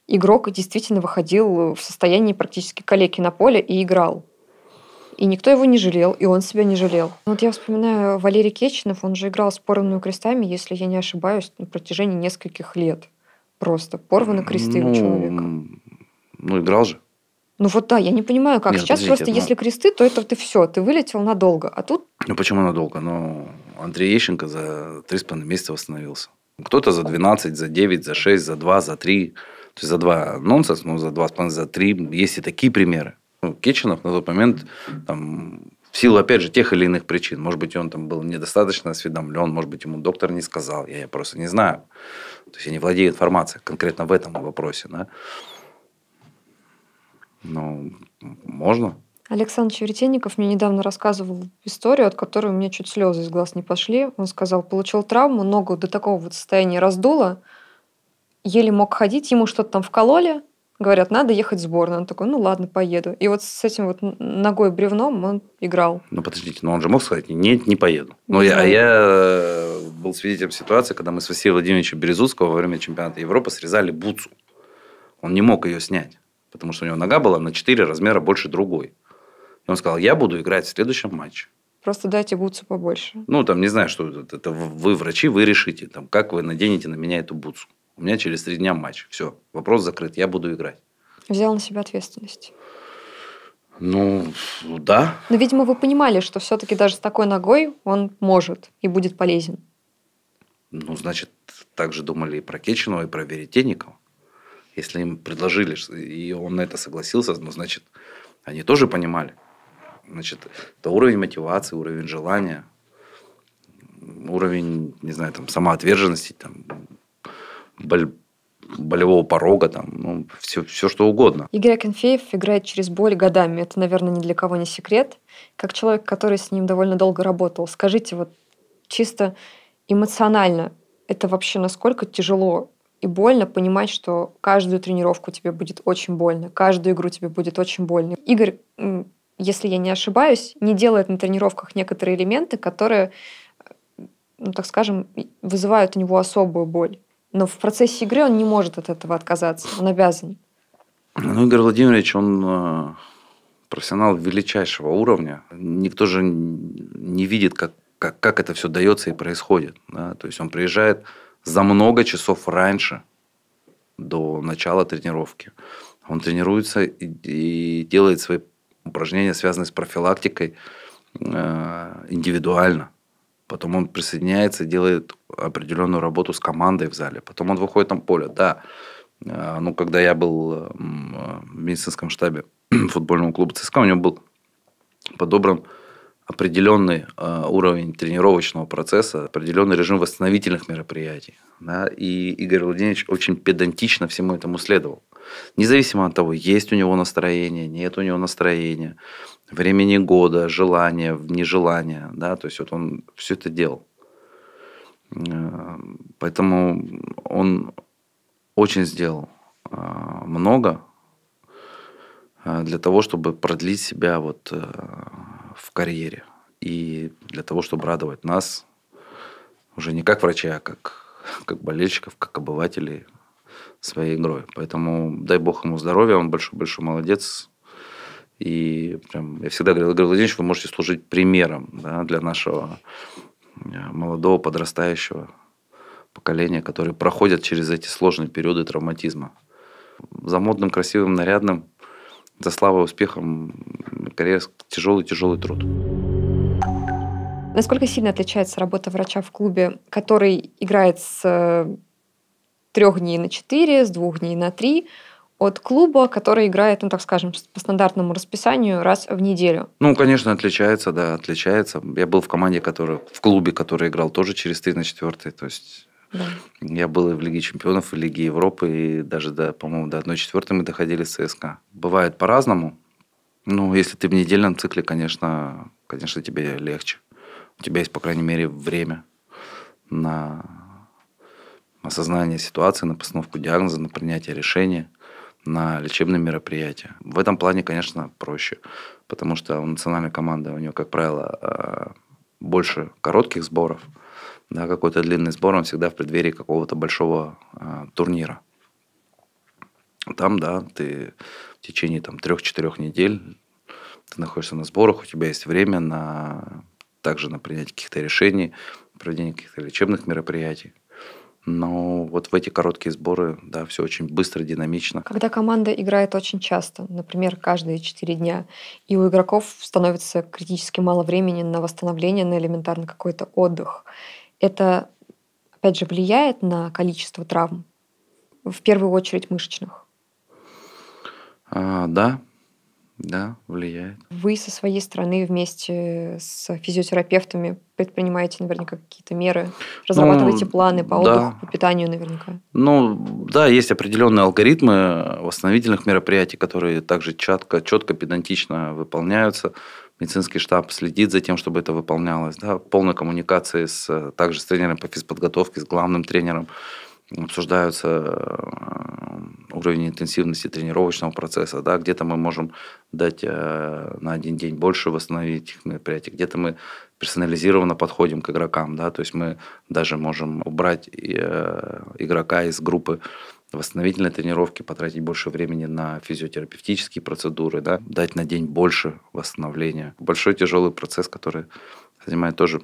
[SPEAKER 1] игрок действительно выходил в состоянии практически калеки на поле и играл. И никто его не жалел, и он себя не жалел. Вот я вспоминаю Валерий Кечинов, он же играл с порванными крестами, если я не ошибаюсь, на протяжении нескольких лет. Просто порваны кресты ну, у
[SPEAKER 2] человека. Ну, играл же.
[SPEAKER 1] Ну вот да, я не понимаю, как. Нет, Сейчас просто но... Ну, если кресты, то это ты все, ты вылетел надолго. А тут...
[SPEAKER 2] Ну почему надолго? но ну, Андрей Ещенко за 3,5 месяца восстановился. Кто-то за 12, за 9, за 6, за 2, за 3. То есть за 2 нонсенс, ну за 2,5, за 3. Есть и такие примеры. Ну, Кеченов на тот момент там, в силу, опять же, тех или иных причин. Может быть, он там был недостаточно осведомлен, может быть, ему доктор не сказал, я, я просто не знаю. То есть, я не владею информацией конкретно в этом вопросе. Да? Ну, можно.
[SPEAKER 1] Александр Черетенников мне недавно рассказывал историю, от которой у меня чуть слезы из глаз не пошли. Он сказал, получил травму, ногу до такого вот состояния раздуло, еле мог ходить, ему что-то там вкололи, говорят, надо ехать в сборную. Он такой, ну ладно, поеду. И вот с этим вот ногой бревном он играл.
[SPEAKER 2] Ну подождите, но он же мог сказать, нет, не поеду. Ну я, а я э, был свидетелем ситуации, когда мы с Василием Владимировичем Березуцкого во время чемпионата Европы срезали буцу. Он не мог ее снять потому что у него нога была на 4 размера больше другой. И он сказал, я буду играть в следующем матче.
[SPEAKER 1] Просто дайте бутсу побольше.
[SPEAKER 2] Ну, там, не знаю, что это, это вы врачи, вы решите, там, как вы наденете на меня эту бутсу. У меня через три дня матч. Все, вопрос закрыт, я буду играть.
[SPEAKER 1] Взял на себя ответственность.
[SPEAKER 2] Ну, да.
[SPEAKER 1] Но, видимо, вы понимали, что все-таки даже с такой ногой он может и будет полезен.
[SPEAKER 2] Ну, значит, также думали и про Кеченова, и про Веретенникова. Если им предложили, и он на это согласился, ну, значит, они тоже понимали. Значит, это уровень мотивации, уровень желания, уровень, не знаю, там, самоотверженности, там, боль, болевого порога, там, ну, все, все что угодно.
[SPEAKER 1] Игорь Акинфеев играет через боль годами. Это, наверное, ни для кого не секрет. Как человек, который с ним довольно долго работал, скажите, вот чисто эмоционально, это вообще насколько тяжело и больно понимать, что каждую тренировку тебе будет очень больно, каждую игру тебе будет очень больно. Игорь, если я не ошибаюсь, не делает на тренировках некоторые элементы, которые, ну, так скажем, вызывают у него особую боль. Но в процессе игры он не может от этого отказаться, он обязан.
[SPEAKER 2] Ну, Игорь Владимирович, он э, профессионал величайшего уровня. Никто же не видит, как, как, как это все дается и происходит. Да? То есть он приезжает за много часов раньше до начала тренировки. Он тренируется и, и делает свои упражнения, связанные с профилактикой, э, индивидуально. Потом он присоединяется, делает определенную работу с командой в зале. Потом он выходит на поле. Да, э, ну, когда я был э, в медицинском штабе [clears throat] футбольного клуба ЦСКА, у него был подобран определенный э, уровень тренировочного процесса, определенный режим восстановительных мероприятий. Да? И Игорь Владимирович очень педантично всему этому следовал. Независимо от того, есть у него настроение, нет у него настроения, времени года, желания, нежелания. Да? То есть вот он все это делал. Э, поэтому он очень сделал а, много а, для того, чтобы продлить себя вот э, в карьере. И для того, чтобы радовать нас, уже не как врача, а как, как болельщиков, как обывателей своей игрой. Поэтому дай бог ему здоровья, он большой-большой молодец. И прям, я всегда говорил, Игорь Владимирович, вы можете служить примером да, для нашего э, молодого подрастающего поколения, которые проходят через эти сложные периоды травматизма. За модным, красивым, нарядным за славой, успехом, карьера, тяжелый-тяжелый труд.
[SPEAKER 1] Насколько сильно отличается работа врача в клубе, который играет с э, трех дней на четыре, с двух дней на три, от клуба, который играет, ну так скажем, по стандартному расписанию раз в неделю?
[SPEAKER 2] Ну, конечно, отличается, да, отличается. Я был в команде, которая в клубе, который играл тоже через три на четвертый, то есть да. Я был и в Лиге чемпионов, и в Лиге Европы, и даже, до, по-моему, до 1-4 мы доходили с ССК. Бывает по-разному. Ну, если ты в недельном цикле, конечно, конечно, тебе легче. У тебя есть, по крайней мере, время на осознание ситуации, на постановку диагноза, на принятие решения, на лечебные мероприятия. В этом плане, конечно, проще, потому что у национальной команды, у нее, как правило, а, больше коротких сборов – да, какой-то длинный сбор, он всегда в преддверии какого-то большого э, турнира. Там, да, ты в течение там трех-четырех недель ты находишься на сборах, у тебя есть время на также на принятие каких-то решений, проведение каких-то лечебных мероприятий. Но вот в эти короткие сборы, да, все очень быстро, динамично. Когда
[SPEAKER 1] команда играет очень часто, например, каждые 4 дня, и у игроков становится критически мало времени на восстановление, на элементарно какой-то отдых, это, опять же, влияет на количество травм, в первую очередь мышечных.
[SPEAKER 2] А, да, да, влияет.
[SPEAKER 1] Вы со своей стороны вместе с физиотерапевтами предпринимаете наверняка какие-то меры, разрабатываете ну, планы по да. отдыху, по питанию наверняка.
[SPEAKER 2] Ну, да, есть определенные алгоритмы восстановительных мероприятий, которые также четко, четко педантично выполняются медицинский штаб следит за тем, чтобы это выполнялось, да, полной коммуникации с, э, также с тренером по физподготовке, с главным тренером, обсуждаются э, уровень интенсивности тренировочного процесса, да, где-то мы можем дать э, на один день больше восстановить мероприятий, где-то мы персонализированно подходим к игрокам, да, то есть мы даже можем убрать игрока из группы восстановительной тренировки, потратить больше времени на физиотерапевтические процедуры, да, дать на день больше восстановления. Большой тяжелый процесс, который занимает тоже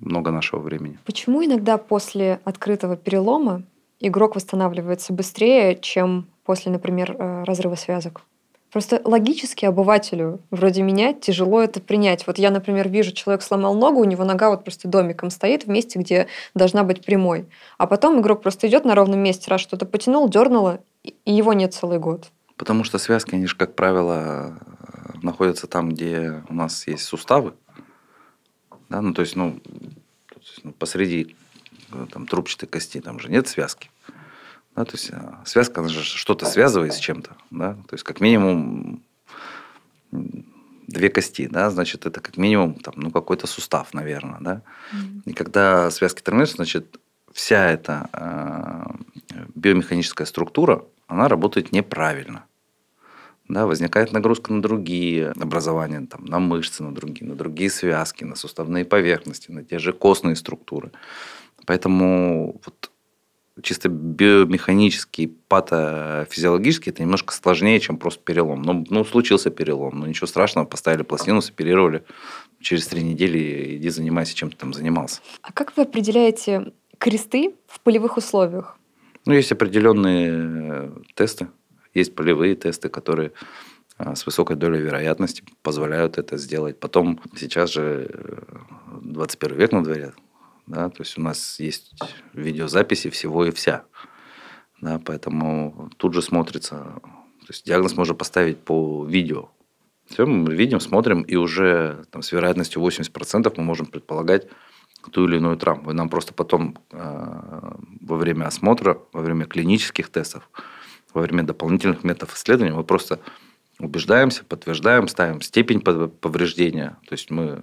[SPEAKER 2] много нашего времени.
[SPEAKER 1] Почему иногда после открытого перелома игрок восстанавливается быстрее, чем после, например, э, разрыва связок? Просто логически обывателю вроде меня тяжело это принять. Вот я, например, вижу, человек сломал ногу, у него нога вот просто домиком стоит в месте, где должна быть прямой. А потом игрок просто идет на ровном месте, раз что-то потянул, дернуло, и его нет целый год.
[SPEAKER 2] Потому что связки, они же, как правило, э, находятся там, где у нас есть суставы. Да? Ну, то есть, ну, ну посреди э, там, трубчатой кости, там же нет связки. Да, то есть а, связка, она же что-то связывает с чем-то. Да? То есть как минимум две кости, да, значит, это как минимум там, ну, какой-то сустав, наверное, да. Mm-hmm. И когда связки формируются, значит, вся эта э, биомеханическая структура, она работает неправильно. Да, возникает нагрузка на другие образования, там, на мышцы, на другие, на другие связки, на суставные поверхности, на те же костные структуры. Поэтому вот чисто биомеханически, патофизиологически это немножко сложнее, чем просто перелом. Ну, ну случился перелом, но ничего страшного, поставили пластину, соперировали. Через три недели иди занимайся, чем ты там занимался.
[SPEAKER 1] А как вы определяете кресты в полевых условиях?
[SPEAKER 2] Ну, есть определенные э, тесты, есть полевые тесты, которые э, с высокой долей вероятности позволяют это сделать. Потом сейчас же 21 э, век на дворе, да? То есть у нас есть видеозаписи всего и вся. Да? Поэтому тут же смотрится. То есть диагноз можно поставить по видео. Все мы видим, смотрим, и уже там, с вероятностью 80% мы можем предполагать ту или иную травму. И нам просто потом э, во время осмотра, во время клинических тестов, во время дополнительных методов исследования мы просто убеждаемся, подтверждаем, ставим степень повреждения. То есть мы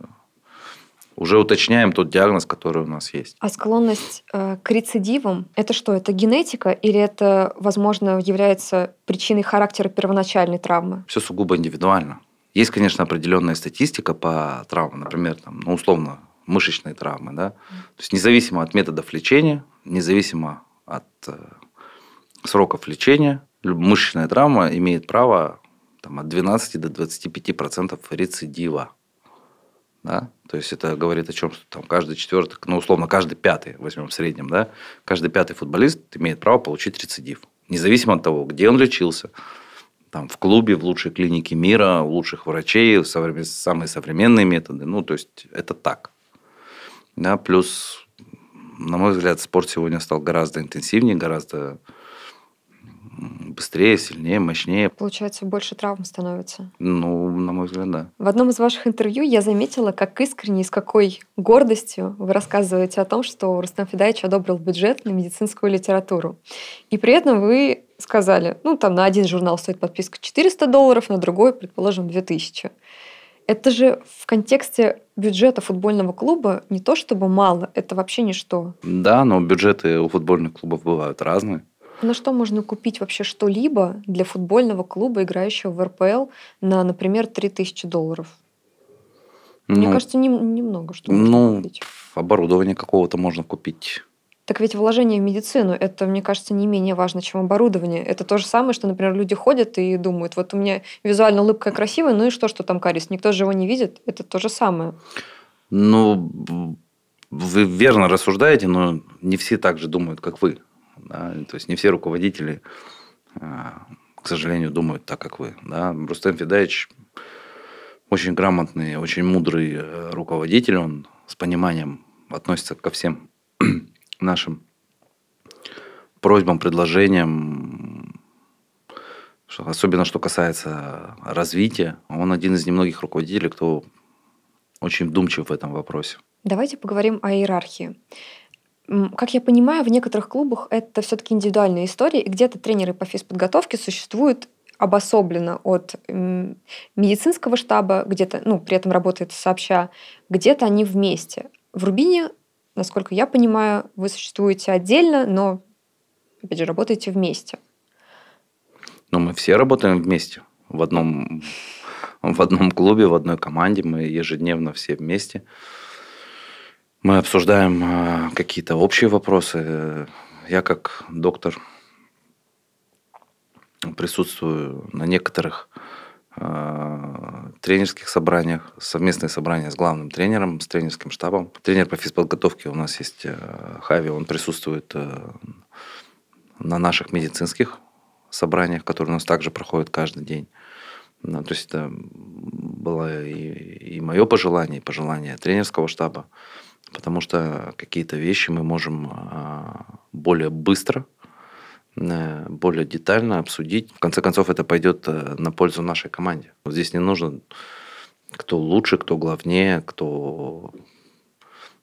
[SPEAKER 2] уже уточняем тот диагноз, который у нас есть.
[SPEAKER 1] А склонность э, к рецидивам – это что? Это генетика или это, возможно, является причиной характера первоначальной травмы?
[SPEAKER 2] Все сугубо индивидуально. Есть, конечно, определенная статистика по травмам, например, там, ну, условно, мышечные травмы. Да? То есть независимо от методов лечения, независимо от э, сроков лечения, мышечная травма имеет право там, от 12 до 25% процентов рецидива да, то есть это говорит о чем, что там каждый четвертый, ну, условно, каждый пятый, возьмем в среднем, да, каждый пятый футболист имеет право получить рецидив, независимо от того, где он лечился, там, в клубе, в лучшей клинике мира, у лучших врачей, в современ... самые современные методы, ну, то есть это так. Да, плюс, на мой взгляд, спорт сегодня стал гораздо интенсивнее, гораздо быстрее, сильнее, мощнее.
[SPEAKER 1] Получается, больше травм становится.
[SPEAKER 2] Ну, на мой взгляд, да.
[SPEAKER 1] В одном из ваших интервью я заметила, как искренне и с какой гордостью вы рассказываете о том, что Рустам Федаевич одобрил бюджет на медицинскую литературу. И при этом вы сказали, ну, там на один журнал стоит подписка 400 долларов, на другой, предположим, 2000. Это же в контексте бюджета футбольного клуба не то чтобы мало, это вообще ничто.
[SPEAKER 2] Да, но бюджеты у футбольных клубов бывают разные
[SPEAKER 1] на что можно купить вообще что-либо для футбольного клуба, играющего в РПЛ, на, например, 3000 долларов? Ну, Мне кажется, не, немного что Ну,
[SPEAKER 2] купить. оборудование какого-то можно купить.
[SPEAKER 1] Так ведь вложение в медицину, это, мне кажется, не менее важно, чем оборудование. Это то же самое, что, например, люди ходят и думают, вот у меня визуально улыбка красивая, ну и что, что там карис? Никто же его не видит. Это то же самое.
[SPEAKER 2] Ну, вы верно рассуждаете, но не все так же думают, как вы. Да? То есть не все руководители, а, к сожалению, думают так, как вы. Да? Рустем Федаевич очень грамотный, очень мудрый э, руководитель, он с пониманием относится ко всем [clears throat] нашим просьбам, предложениям, особенно что касается развития. Он один из немногих руководителей, кто очень вдумчив в этом вопросе.
[SPEAKER 1] Давайте поговорим о иерархии. Как я понимаю, в некоторых клубах это все-таки индивидуальные истории, и где-то тренеры по физподготовке существуют обособленно от медицинского штаба, где-то, ну, при этом работает сообща, где-то они вместе. В Рубине, насколько я понимаю, вы существуете отдельно, но, опять же, работаете вместе.
[SPEAKER 2] Но мы все работаем вместе. В одном, в одном клубе, в одной команде. Мы ежедневно все вместе. Мы обсуждаем а, какие-то общие вопросы. Я как доктор присутствую на некоторых а, тренерских собраниях, совместные собрания с главным тренером, с тренерским штабом. Тренер по физподготовке у нас есть а, Хави, он присутствует э, на наших медицинских собраниях, которые у нас также проходят каждый день. Ну, то есть это было и, и мое пожелание, и пожелание тренерского штаба потому что какие-то вещи мы можем а, более быстро, э, более детально обсудить. В конце концов, это пойдет э, на пользу нашей команде. Здесь не нужно кто лучше, кто главнее, кто...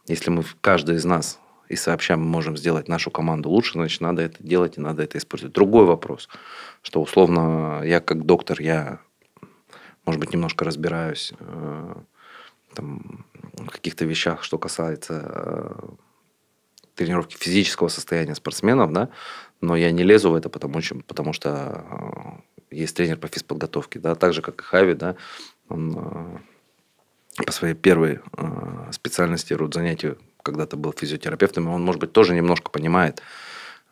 [SPEAKER 2] Если мы, каждый из нас и сообща мы можем сделать нашу команду лучше, значит, надо это делать и надо это использовать. Другой вопрос, что условно я как доктор, я, может быть, немножко разбираюсь э, там, в каких-то вещах, что касается э, тренировки физического состояния спортсменов, да, но я не лезу в это, потому, потому что э, есть тренер по физподготовке, да, так же, как и Хави, да, он э, по своей первой специальности род занятий когда-то был физиотерапевтом, и он, может быть, тоже немножко понимает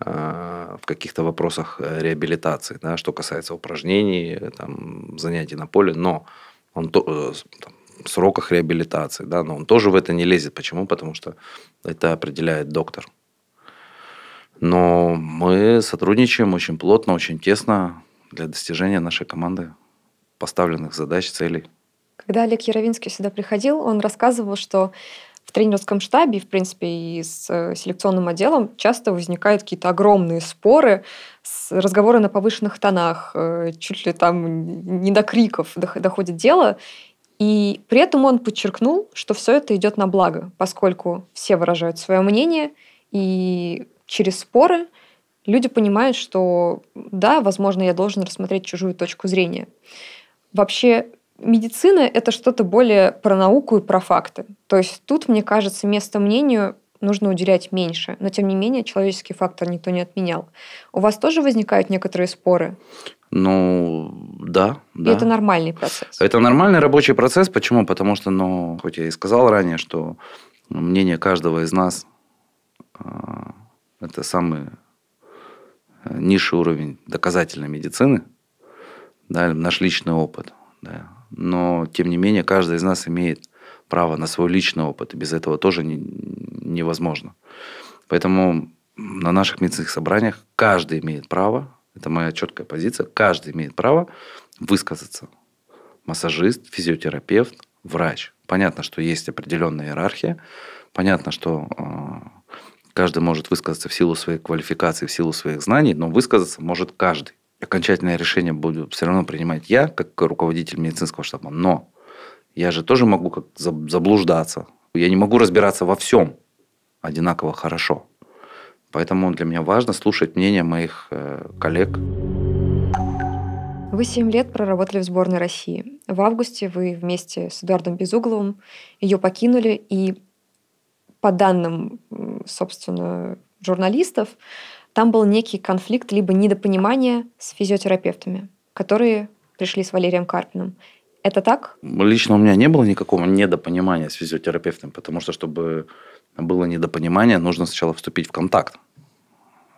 [SPEAKER 2] в каких-то вопросах реабилитации, да, что касается упражнений, там, занятий на поле, но он то, там, сроках реабилитации, да, но он тоже в это не лезет. Почему? Потому что это определяет доктор. Но мы сотрудничаем очень плотно, очень тесно для достижения нашей команды поставленных задач, целей. Когда Олег
[SPEAKER 1] Яровинский сюда приходил, он рассказывал, что в тренерском штабе, в принципе, и с э, селекционным отделом часто возникают какие-то огромные споры, разговоры на повышенных тонах, э, чуть ли там не до криков доходит дело. И при этом он подчеркнул, что все это идет на благо, поскольку все выражают свое мнение, и через споры люди понимают, что да, возможно, я должен рассмотреть чужую точку зрения. Вообще, медицина — это что-то более про науку и про факты. То есть тут, мне кажется, место мнению нужно уделять меньше. Но, тем не менее, человеческий фактор никто не отменял. У вас тоже возникают некоторые споры?
[SPEAKER 2] Ну, да, да. И это
[SPEAKER 1] нормальный процесс.
[SPEAKER 2] Это нормальный рабочий процесс. Почему? Потому что, ну, хоть я и сказал ранее, что мнение каждого из нас а, – это самый э, низший уровень доказательной медицины, да, наш личный опыт. Да. Но, тем не менее, каждый из нас имеет право на свой личный опыт, и без этого тоже не, невозможно. Поэтому на наших медицинских собраниях каждый имеет право это моя четкая позиция, каждый имеет право высказаться. Массажист, физиотерапевт, врач. Понятно, что есть определенная иерархия, понятно, что э, каждый может высказаться в силу своей квалификации, в силу своих знаний, но высказаться может каждый. Окончательное решение буду все равно принимать я, как руководитель медицинского штаба, но я же тоже могу как заблуждаться. Я не могу разбираться во всем одинаково хорошо. Поэтому для меня важно слушать мнение моих э, коллег.
[SPEAKER 1] Вы 7 лет проработали в сборной России. В августе вы вместе с Эдуардом Безугловым ее покинули, и по данным, собственно, журналистов, там был некий конфликт либо недопонимание с физиотерапевтами, которые пришли с Валерием Карпиным. Это так?
[SPEAKER 2] Лично у меня не было никакого недопонимания с физиотерапевтом, потому что, чтобы было недопонимание, нужно сначала вступить в контакт.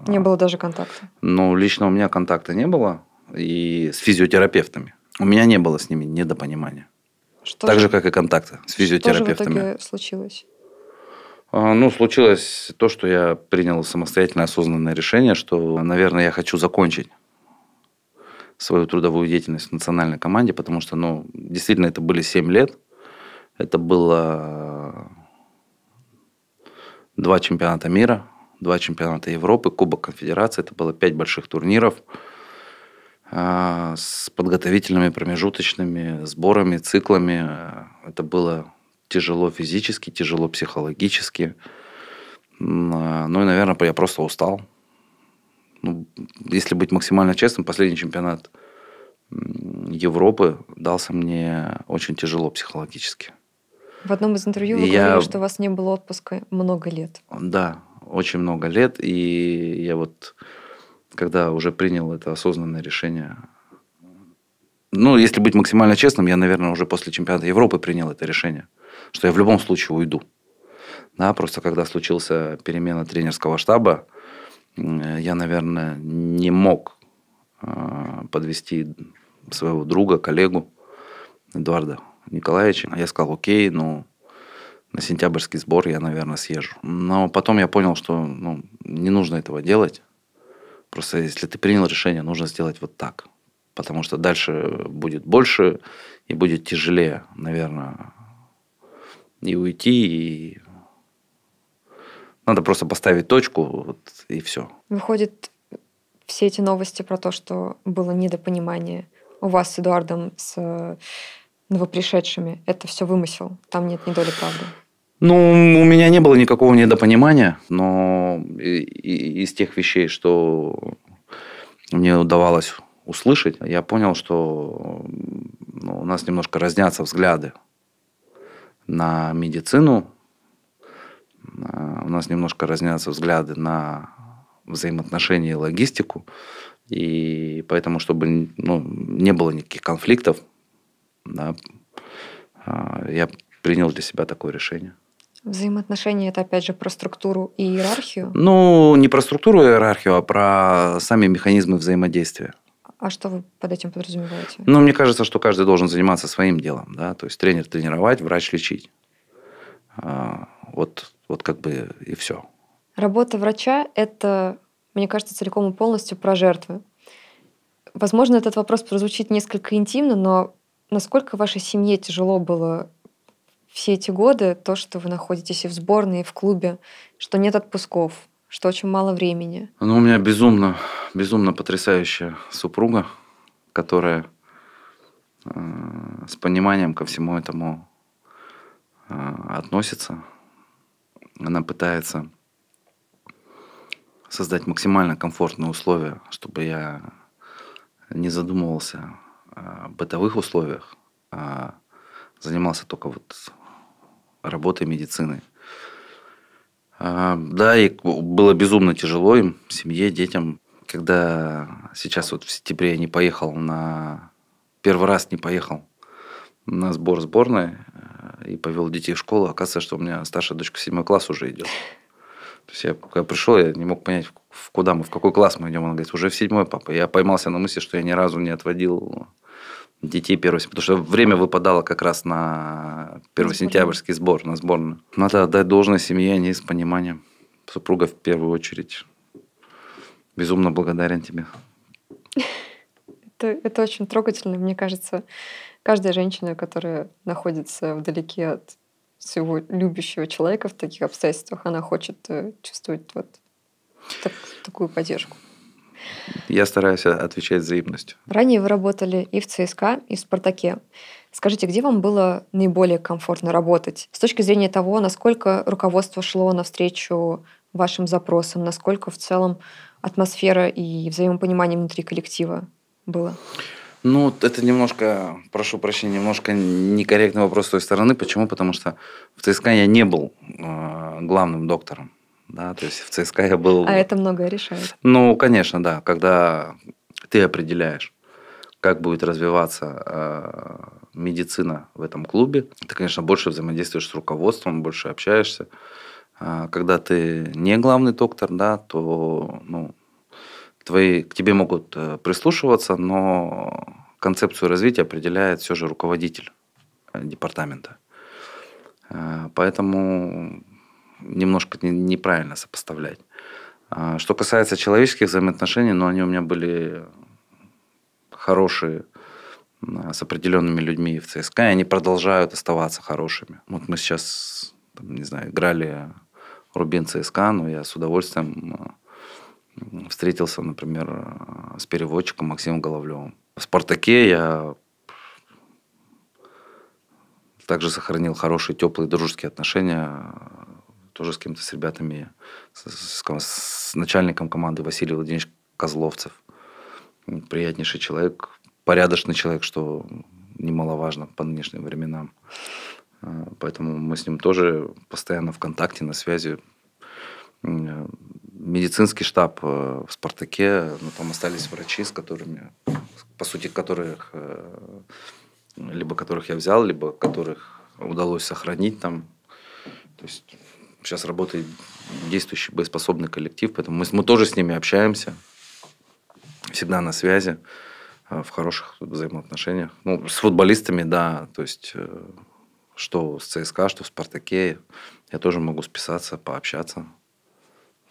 [SPEAKER 1] Не было даже контакта.
[SPEAKER 2] Ну, лично у меня контакта не было и с физиотерапевтами. У меня не было с ними недопонимания. Что так же, же как и контакта с физиотерапевтами. Что же в
[SPEAKER 1] итоге случилось?
[SPEAKER 2] А, ну, случилось то, что я принял самостоятельное осознанное решение, что, наверное, я хочу закончить свою трудовую деятельность в национальной команде, потому что, ну, действительно, это были 7 лет. Это было два чемпионата мира, два чемпионата Европы, Кубок Конфедерации. Это было пять больших турниров а, с подготовительными промежуточными сборами, циклами. Это было тяжело физически, тяжело психологически. А, ну и, наверное, я просто устал. Ну, если быть максимально честным, последний чемпионат Европы дался мне очень тяжело психологически.
[SPEAKER 1] В одном из интервью вы я... говорили, что у вас не было отпуска много лет.
[SPEAKER 2] Да, очень много лет. И я вот, когда уже принял это осознанное решение, ну, если быть максимально честным, я, наверное, уже после чемпионата Европы принял это решение, что я в любом случае уйду. Да, просто когда случился перемена тренерского штаба, я, наверное, не мог а, подвести своего друга, коллегу Эдуарда Николаевичем. А я сказал, окей, ну, на сентябрьский сбор я, наверное, съезжу. Но потом я понял, что ну, не нужно этого делать. Просто если ты принял решение, нужно сделать вот так. Потому что дальше будет больше и будет тяжелее, наверное, и уйти, и надо просто поставить точку вот, и все.
[SPEAKER 1] Выходит, все эти новости про то, что было недопонимание у вас с Эдуардом, с новопришедшими. Это все вымысел. Там нет ни доли правды.
[SPEAKER 2] Ну, у меня не было никакого недопонимания, но из тех вещей, что мне удавалось услышать, я понял, что ну, у нас немножко разнятся взгляды на медицину, у нас немножко разнятся взгляды на взаимоотношения и логистику, и поэтому, чтобы ну, не было никаких конфликтов, да, а, я принял для себя такое решение.
[SPEAKER 1] Взаимоотношения это опять же про структуру и иерархию?
[SPEAKER 2] Ну, не про структуру и иерархию, а про сами механизмы взаимодействия.
[SPEAKER 1] А что вы под этим подразумеваете? Ну, мне
[SPEAKER 2] кажется, что каждый должен заниматься своим делом, да, то есть тренер тренировать, врач лечить. А, вот, вот как бы и все.
[SPEAKER 1] Работа врача – это, мне кажется, целиком и полностью про жертвы. Возможно, этот вопрос прозвучит несколько интимно, но Насколько вашей семье тяжело было все эти годы, то, что вы находитесь и в сборной, и в клубе, что нет отпусков, что очень мало времени?
[SPEAKER 2] Ну, у меня безумно, безумно потрясающая супруга, которая э, с пониманием ко всему этому э, относится. Она пытается создать максимально комфортные условия, чтобы я не задумывался а, бытовых условиях, а занимался только вот работой медицины. А, да, и было безумно тяжело им, семье, детям. Когда сейчас вот в сентябре я не поехал на... Первый раз не поехал на сбор сборной а, и повел детей в школу, оказывается, что у меня старшая дочка 7 класс уже идет. То есть я когда пришел, я не мог понять, в куда мы, в какой класс мы идем. Он говорит, уже в седьмой, папа. Я поймался на мысли, что я ни разу не отводил детей 1 потому что время выпадало как раз на 1 сентябрьский сбор, на сборную. Надо отдать должное семье, а не с пониманием. Супруга в первую очередь. Безумно благодарен тебе.
[SPEAKER 1] Это, это очень трогательно, мне кажется. Каждая женщина, которая находится вдалеке от своего любящего человека в таких обстоятельствах, она хочет э, чувствовать вот так, такую поддержку.
[SPEAKER 2] Я стараюсь отвечать взаимностью.
[SPEAKER 1] Ранее вы работали и в ЦСКА, и в «Спартаке». Скажите, где вам было наиболее комфортно работать с точки зрения того, насколько руководство шло навстречу вашим запросам, насколько в целом атмосфера и взаимопонимание внутри коллектива было?
[SPEAKER 2] Ну, это немножко, прошу прощения, немножко некорректный вопрос с той стороны. Почему? Потому что в ЦСКА я не был э, главным доктором. Да, то есть в ЦСКА я был... А
[SPEAKER 1] это многое решает.
[SPEAKER 2] Ну, конечно, да. Когда ты определяешь, как будет развиваться э, медицина в этом клубе, ты, конечно, больше взаимодействуешь с руководством, больше общаешься. А когда ты не главный доктор, да, то ну, твои, к тебе могут э, прислушиваться, но концепцию развития определяет все же руководитель э, департамента. Э, поэтому немножко неправильно сопоставлять. А, что касается человеческих взаимоотношений, но ну, они у меня были хорошие а, с определенными людьми в ЦСКА, и они продолжают оставаться хорошими. Вот мы сейчас, там, не знаю, играли Рубин ЦСКА, но я с удовольствием а, встретился, например, с переводчиком Максимом Головлевым. В «Спартаке» я также сохранил хорошие, теплые, дружеские отношения э, тоже с кем-то, с ребятами, с, с, с начальником команды Василий Владимирович Козловцев. Приятнейший человек, порядочный человек, что немаловажно по нынешним временам. Э, поэтому мы с ним тоже постоянно в контакте, на связи. Э, медицинский штаб э, в «Спартаке», но там остались врачи, с которыми, по сути, которых э, либо которых я взял, либо которых удалось сохранить там. То есть сейчас работает действующий боеспособный коллектив, поэтому мы, мы тоже с ними общаемся, всегда на связи, э, в хороших взаимоотношениях. Ну, с футболистами, да, то есть что с ЦСКА, что в «Спартаке», я тоже могу списаться, пообщаться.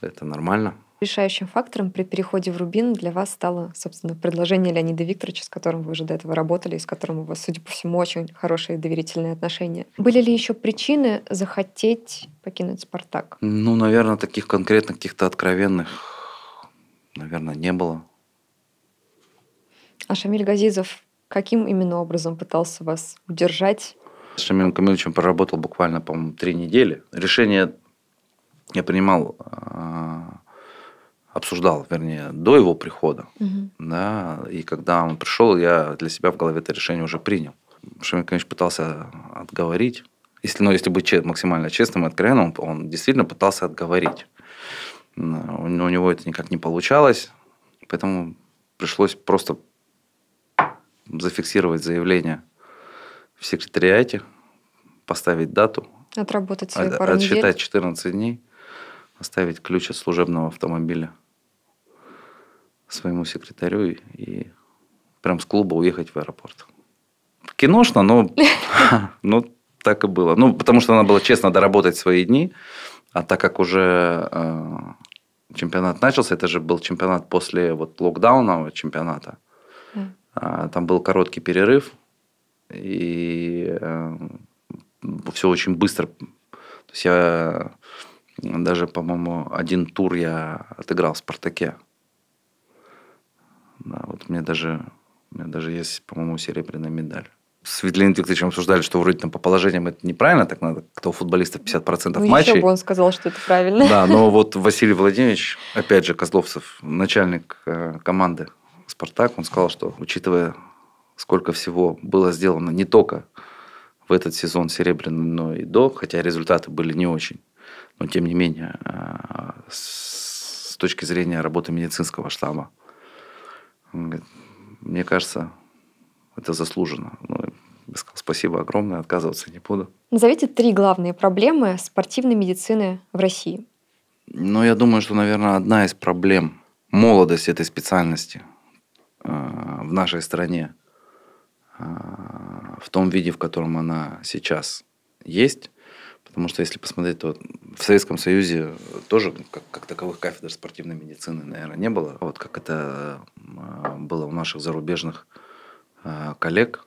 [SPEAKER 2] Это нормально.
[SPEAKER 1] Решающим фактором при переходе в Рубин для вас стало, собственно, предложение Леонида Викторовича, с которым вы уже до этого работали, и с которым у вас, судя по всему, очень хорошие доверительные отношения. Были ли еще причины захотеть покинуть «Спартак»?
[SPEAKER 2] Ну, наверное, таких конкретных каких-то откровенных, наверное, не было.
[SPEAKER 1] А Шамиль Газизов каким именно образом пытался вас удержать?
[SPEAKER 2] С Шамилем Камиловичем проработал буквально, по-моему, три недели. Решение я принимал, а, обсуждал, вернее, до его прихода, угу. да, и когда он пришел, я для себя в голове это решение уже принял. Шамиль, конечно, пытался отговорить, если, ну, если быть максимально честным и откровенным, он, он действительно пытался отговорить. Но у него это никак не получалось, поэтому пришлось просто зафиксировать заявление в секретариате, поставить дату. Отработать свои от, пару Отсчитать недель. 14 дней оставить ключ от служебного автомобиля своему секретарю и, и прям с клуба уехать в аэропорт. Киношно, но, [laughs] но так и было. Ну, потому что она была честно доработать свои дни, а так как уже э, чемпионат начался, это же был чемпионат после вот локдауна чемпионата. Mm. там был короткий перерыв, и э, все очень быстро. То есть я даже, по-моему, один тур я отыграл в «Спартаке». Да, вот мне даже, у меня даже есть, по-моему, серебряная медаль с Виталием Викторовичем обсуждали, что вроде там по положениям это неправильно, так надо, кто футболистов 50% ну, матчей. Еще бы
[SPEAKER 1] он сказал, что это правильно. Да, но
[SPEAKER 2] вот Василий Владимирович, опять же, Козловцев, начальник э, команды «Спартак», он сказал, что учитывая, сколько всего было сделано не только в этот сезон серебряный, но и до, хотя результаты были не очень, но тем не менее, э, с точки зрения работы медицинского штаба, мне кажется, это заслуженно. Ну, я сказал, спасибо огромное, отказываться не буду.
[SPEAKER 1] Назовите три главные проблемы спортивной медицины в России.
[SPEAKER 2] Ну, я думаю, что, наверное, одна из проблем – молодость этой специальности э, в нашей стране э, в том виде, в котором она сейчас есть – Потому что если посмотреть, то в Советском Союзе тоже как, как таковых кафедр спортивной медицины, наверное, не было. А вот как это было у наших зарубежных а, коллег,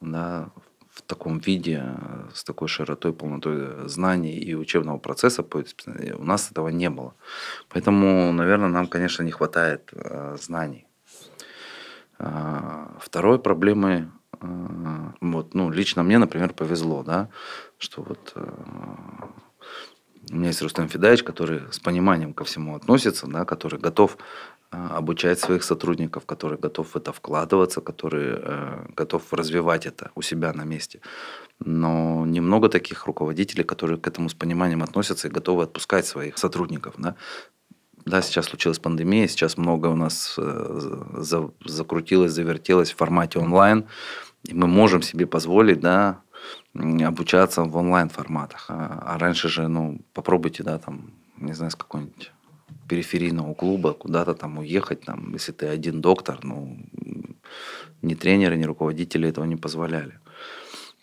[SPEAKER 2] да, в таком виде, с такой широтой, полнотой знаний и учебного процесса у нас этого не было. Поэтому, наверное, нам, конечно, не хватает а, знаний. Второй проблемы, вот, ну, лично мне, например, повезло, да, что вот э, у меня есть Рустам Федаевич, который с пониманием ко всему относится, да, который готов э, обучать своих сотрудников, который готов в это вкладываться, который э, готов развивать это у себя на месте. Но немного таких руководителей, которые к этому с пониманием относятся и готовы отпускать своих сотрудников. Да, да сейчас случилась пандемия, сейчас много у нас э, за, закрутилось, завертелось в формате онлайн, и мы можем себе позволить да, обучаться в онлайн форматах. А, а раньше же, ну, попробуйте, да, там, не знаю, с какой-нибудь периферийного клуба куда-то там уехать, там, если ты один доктор, ну, ни тренеры, ни руководители этого не позволяли.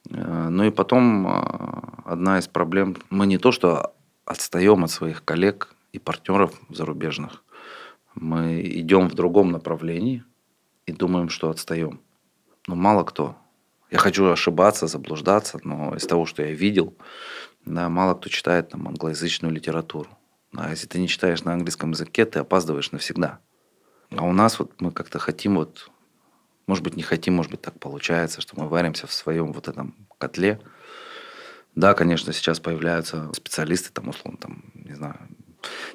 [SPEAKER 2] Э, ну и потом а, одна из проблем, мы не то что отстаем от своих коллег и партнеров зарубежных, мы идем в другом направлении и думаем, что отстаем. Но ну, мало кто я хочу ошибаться, заблуждаться, но из того, что я видел, да, мало кто читает там англоязычную литературу. А если ты не читаешь на английском языке, ты опаздываешь навсегда. А у нас вот мы как-то хотим вот, может быть, не хотим, может быть, так получается, что мы варимся в своем вот этом котле. Да, конечно, сейчас появляются специалисты, там, условно, там, не знаю,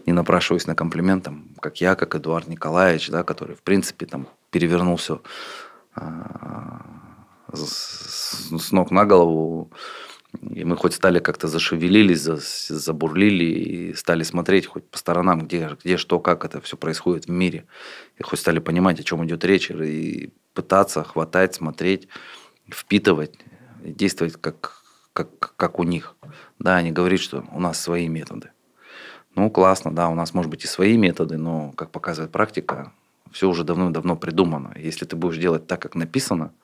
[SPEAKER 2] не напрашиваясь на комплимент, там, как я, как Эдуард Николаевич, да, который, в принципе, там, перевернул все а, с ног на голову. И мы хоть стали как-то зашевелились, забурлили и стали смотреть хоть по сторонам, где, где что, как это все происходит в мире. И хоть стали понимать, о чем идет речь, и пытаться хватать, смотреть, впитывать, действовать как, как, как у них. Да, они говорят, что у нас свои методы. Ну, классно, да, у нас, может быть, и свои методы, но, как показывает практика, все уже давно-давно придумано. Если ты будешь делать так, как написано –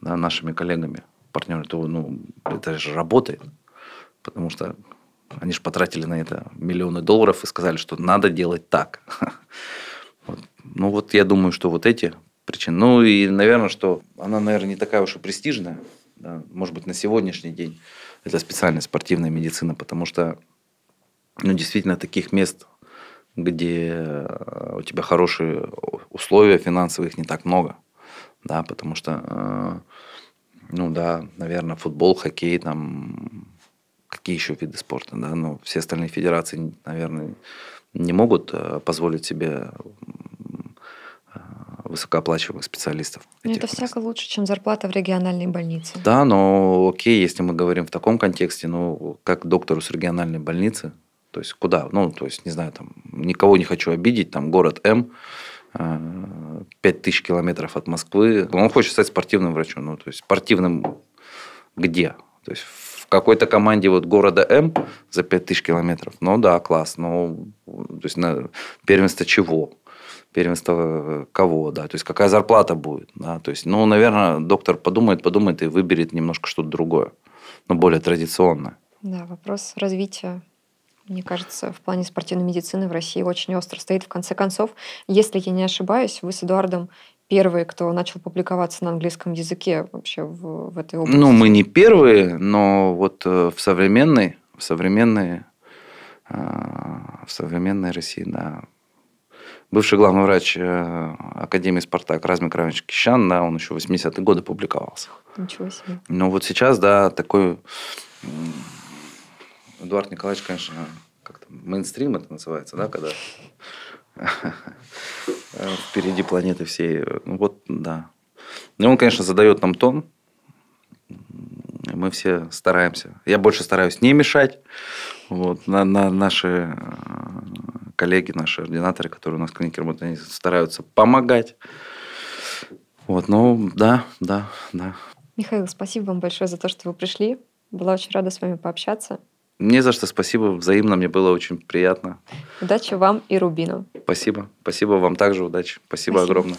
[SPEAKER 2] да, нашими коллегами, партнерами, то ну, это же работает. Потому что они же потратили на это миллионы долларов и сказали, что надо делать так. [laughs] Вот. Ну вот я думаю, что вот эти причины. Ну и, наверное, что она, наверное, не такая уж и престижная. Да, может быть, на сегодняшний день это специальная спортивная медицина, потому что ну, действительно таких мест, где э, у тебя хорошие условия финансовые, их не так много да, потому что, э, ну да, наверное, футбол, хоккей, там, какие еще виды спорта, да, но все остальные федерации, наверное, не могут э, позволить себе э, высокооплачиваемых специалистов.
[SPEAKER 1] Но ну, это всяко лучше, чем зарплата в региональной больнице.
[SPEAKER 2] Да, но окей, если мы говорим в таком контексте, ну, как доктору с региональной больницы, то есть куда? Ну, то есть, не знаю, там, никого не хочу обидеть, там, город М, 5000 э, километров от Москвы. Он хочет стать спортивным врачом. Ну, то есть спортивным где? То есть в какой-то команде вот города М за 5000 километров. Ну да, класс. Но ну, то есть на первенство чего? Первенство э, кого, да, то есть какая зарплата будет, да, то есть, ну, наверное, доктор подумает, подумает и выберет немножко что-то другое, но более традиционное.
[SPEAKER 1] Да, вопрос развития мне кажется, в плане спортивной медицины в России очень остро стоит. В конце концов, если я не ошибаюсь, вы с Эдуардом первые, кто начал публиковаться на английском языке вообще в, в этой ну, области. Ну, мы не
[SPEAKER 2] первые, но вот э, в современной, в современной, э, в современной России, да, бывший главный врач э, Академии «Спартак» Размик Кравич Кищан, да, он еще в 80-е годы публиковался. Ничего себе. Но вот сейчас, да, такой Эдуард Николаевич, конечно, как-то мейнстрим это называется, да, когда [laughs] впереди планеты всей. Ну вот, да. Но он, конечно, задает нам тон. Мы все стараемся. Я больше стараюсь не мешать. Вот. На, на наши э, коллеги, наши ординаторы, которые у нас в клинике работают, они стараются помогать. Вот, ну да, да, да.
[SPEAKER 1] Михаил, спасибо вам большое за то, что вы пришли. Была очень рада с вами пообщаться.
[SPEAKER 2] Не за что, спасибо, взаимно, мне было очень приятно.
[SPEAKER 1] Удачи вам и Рубину.
[SPEAKER 2] Спасибо, спасибо вам также, удачи. Спасибо, спасибо. огромное.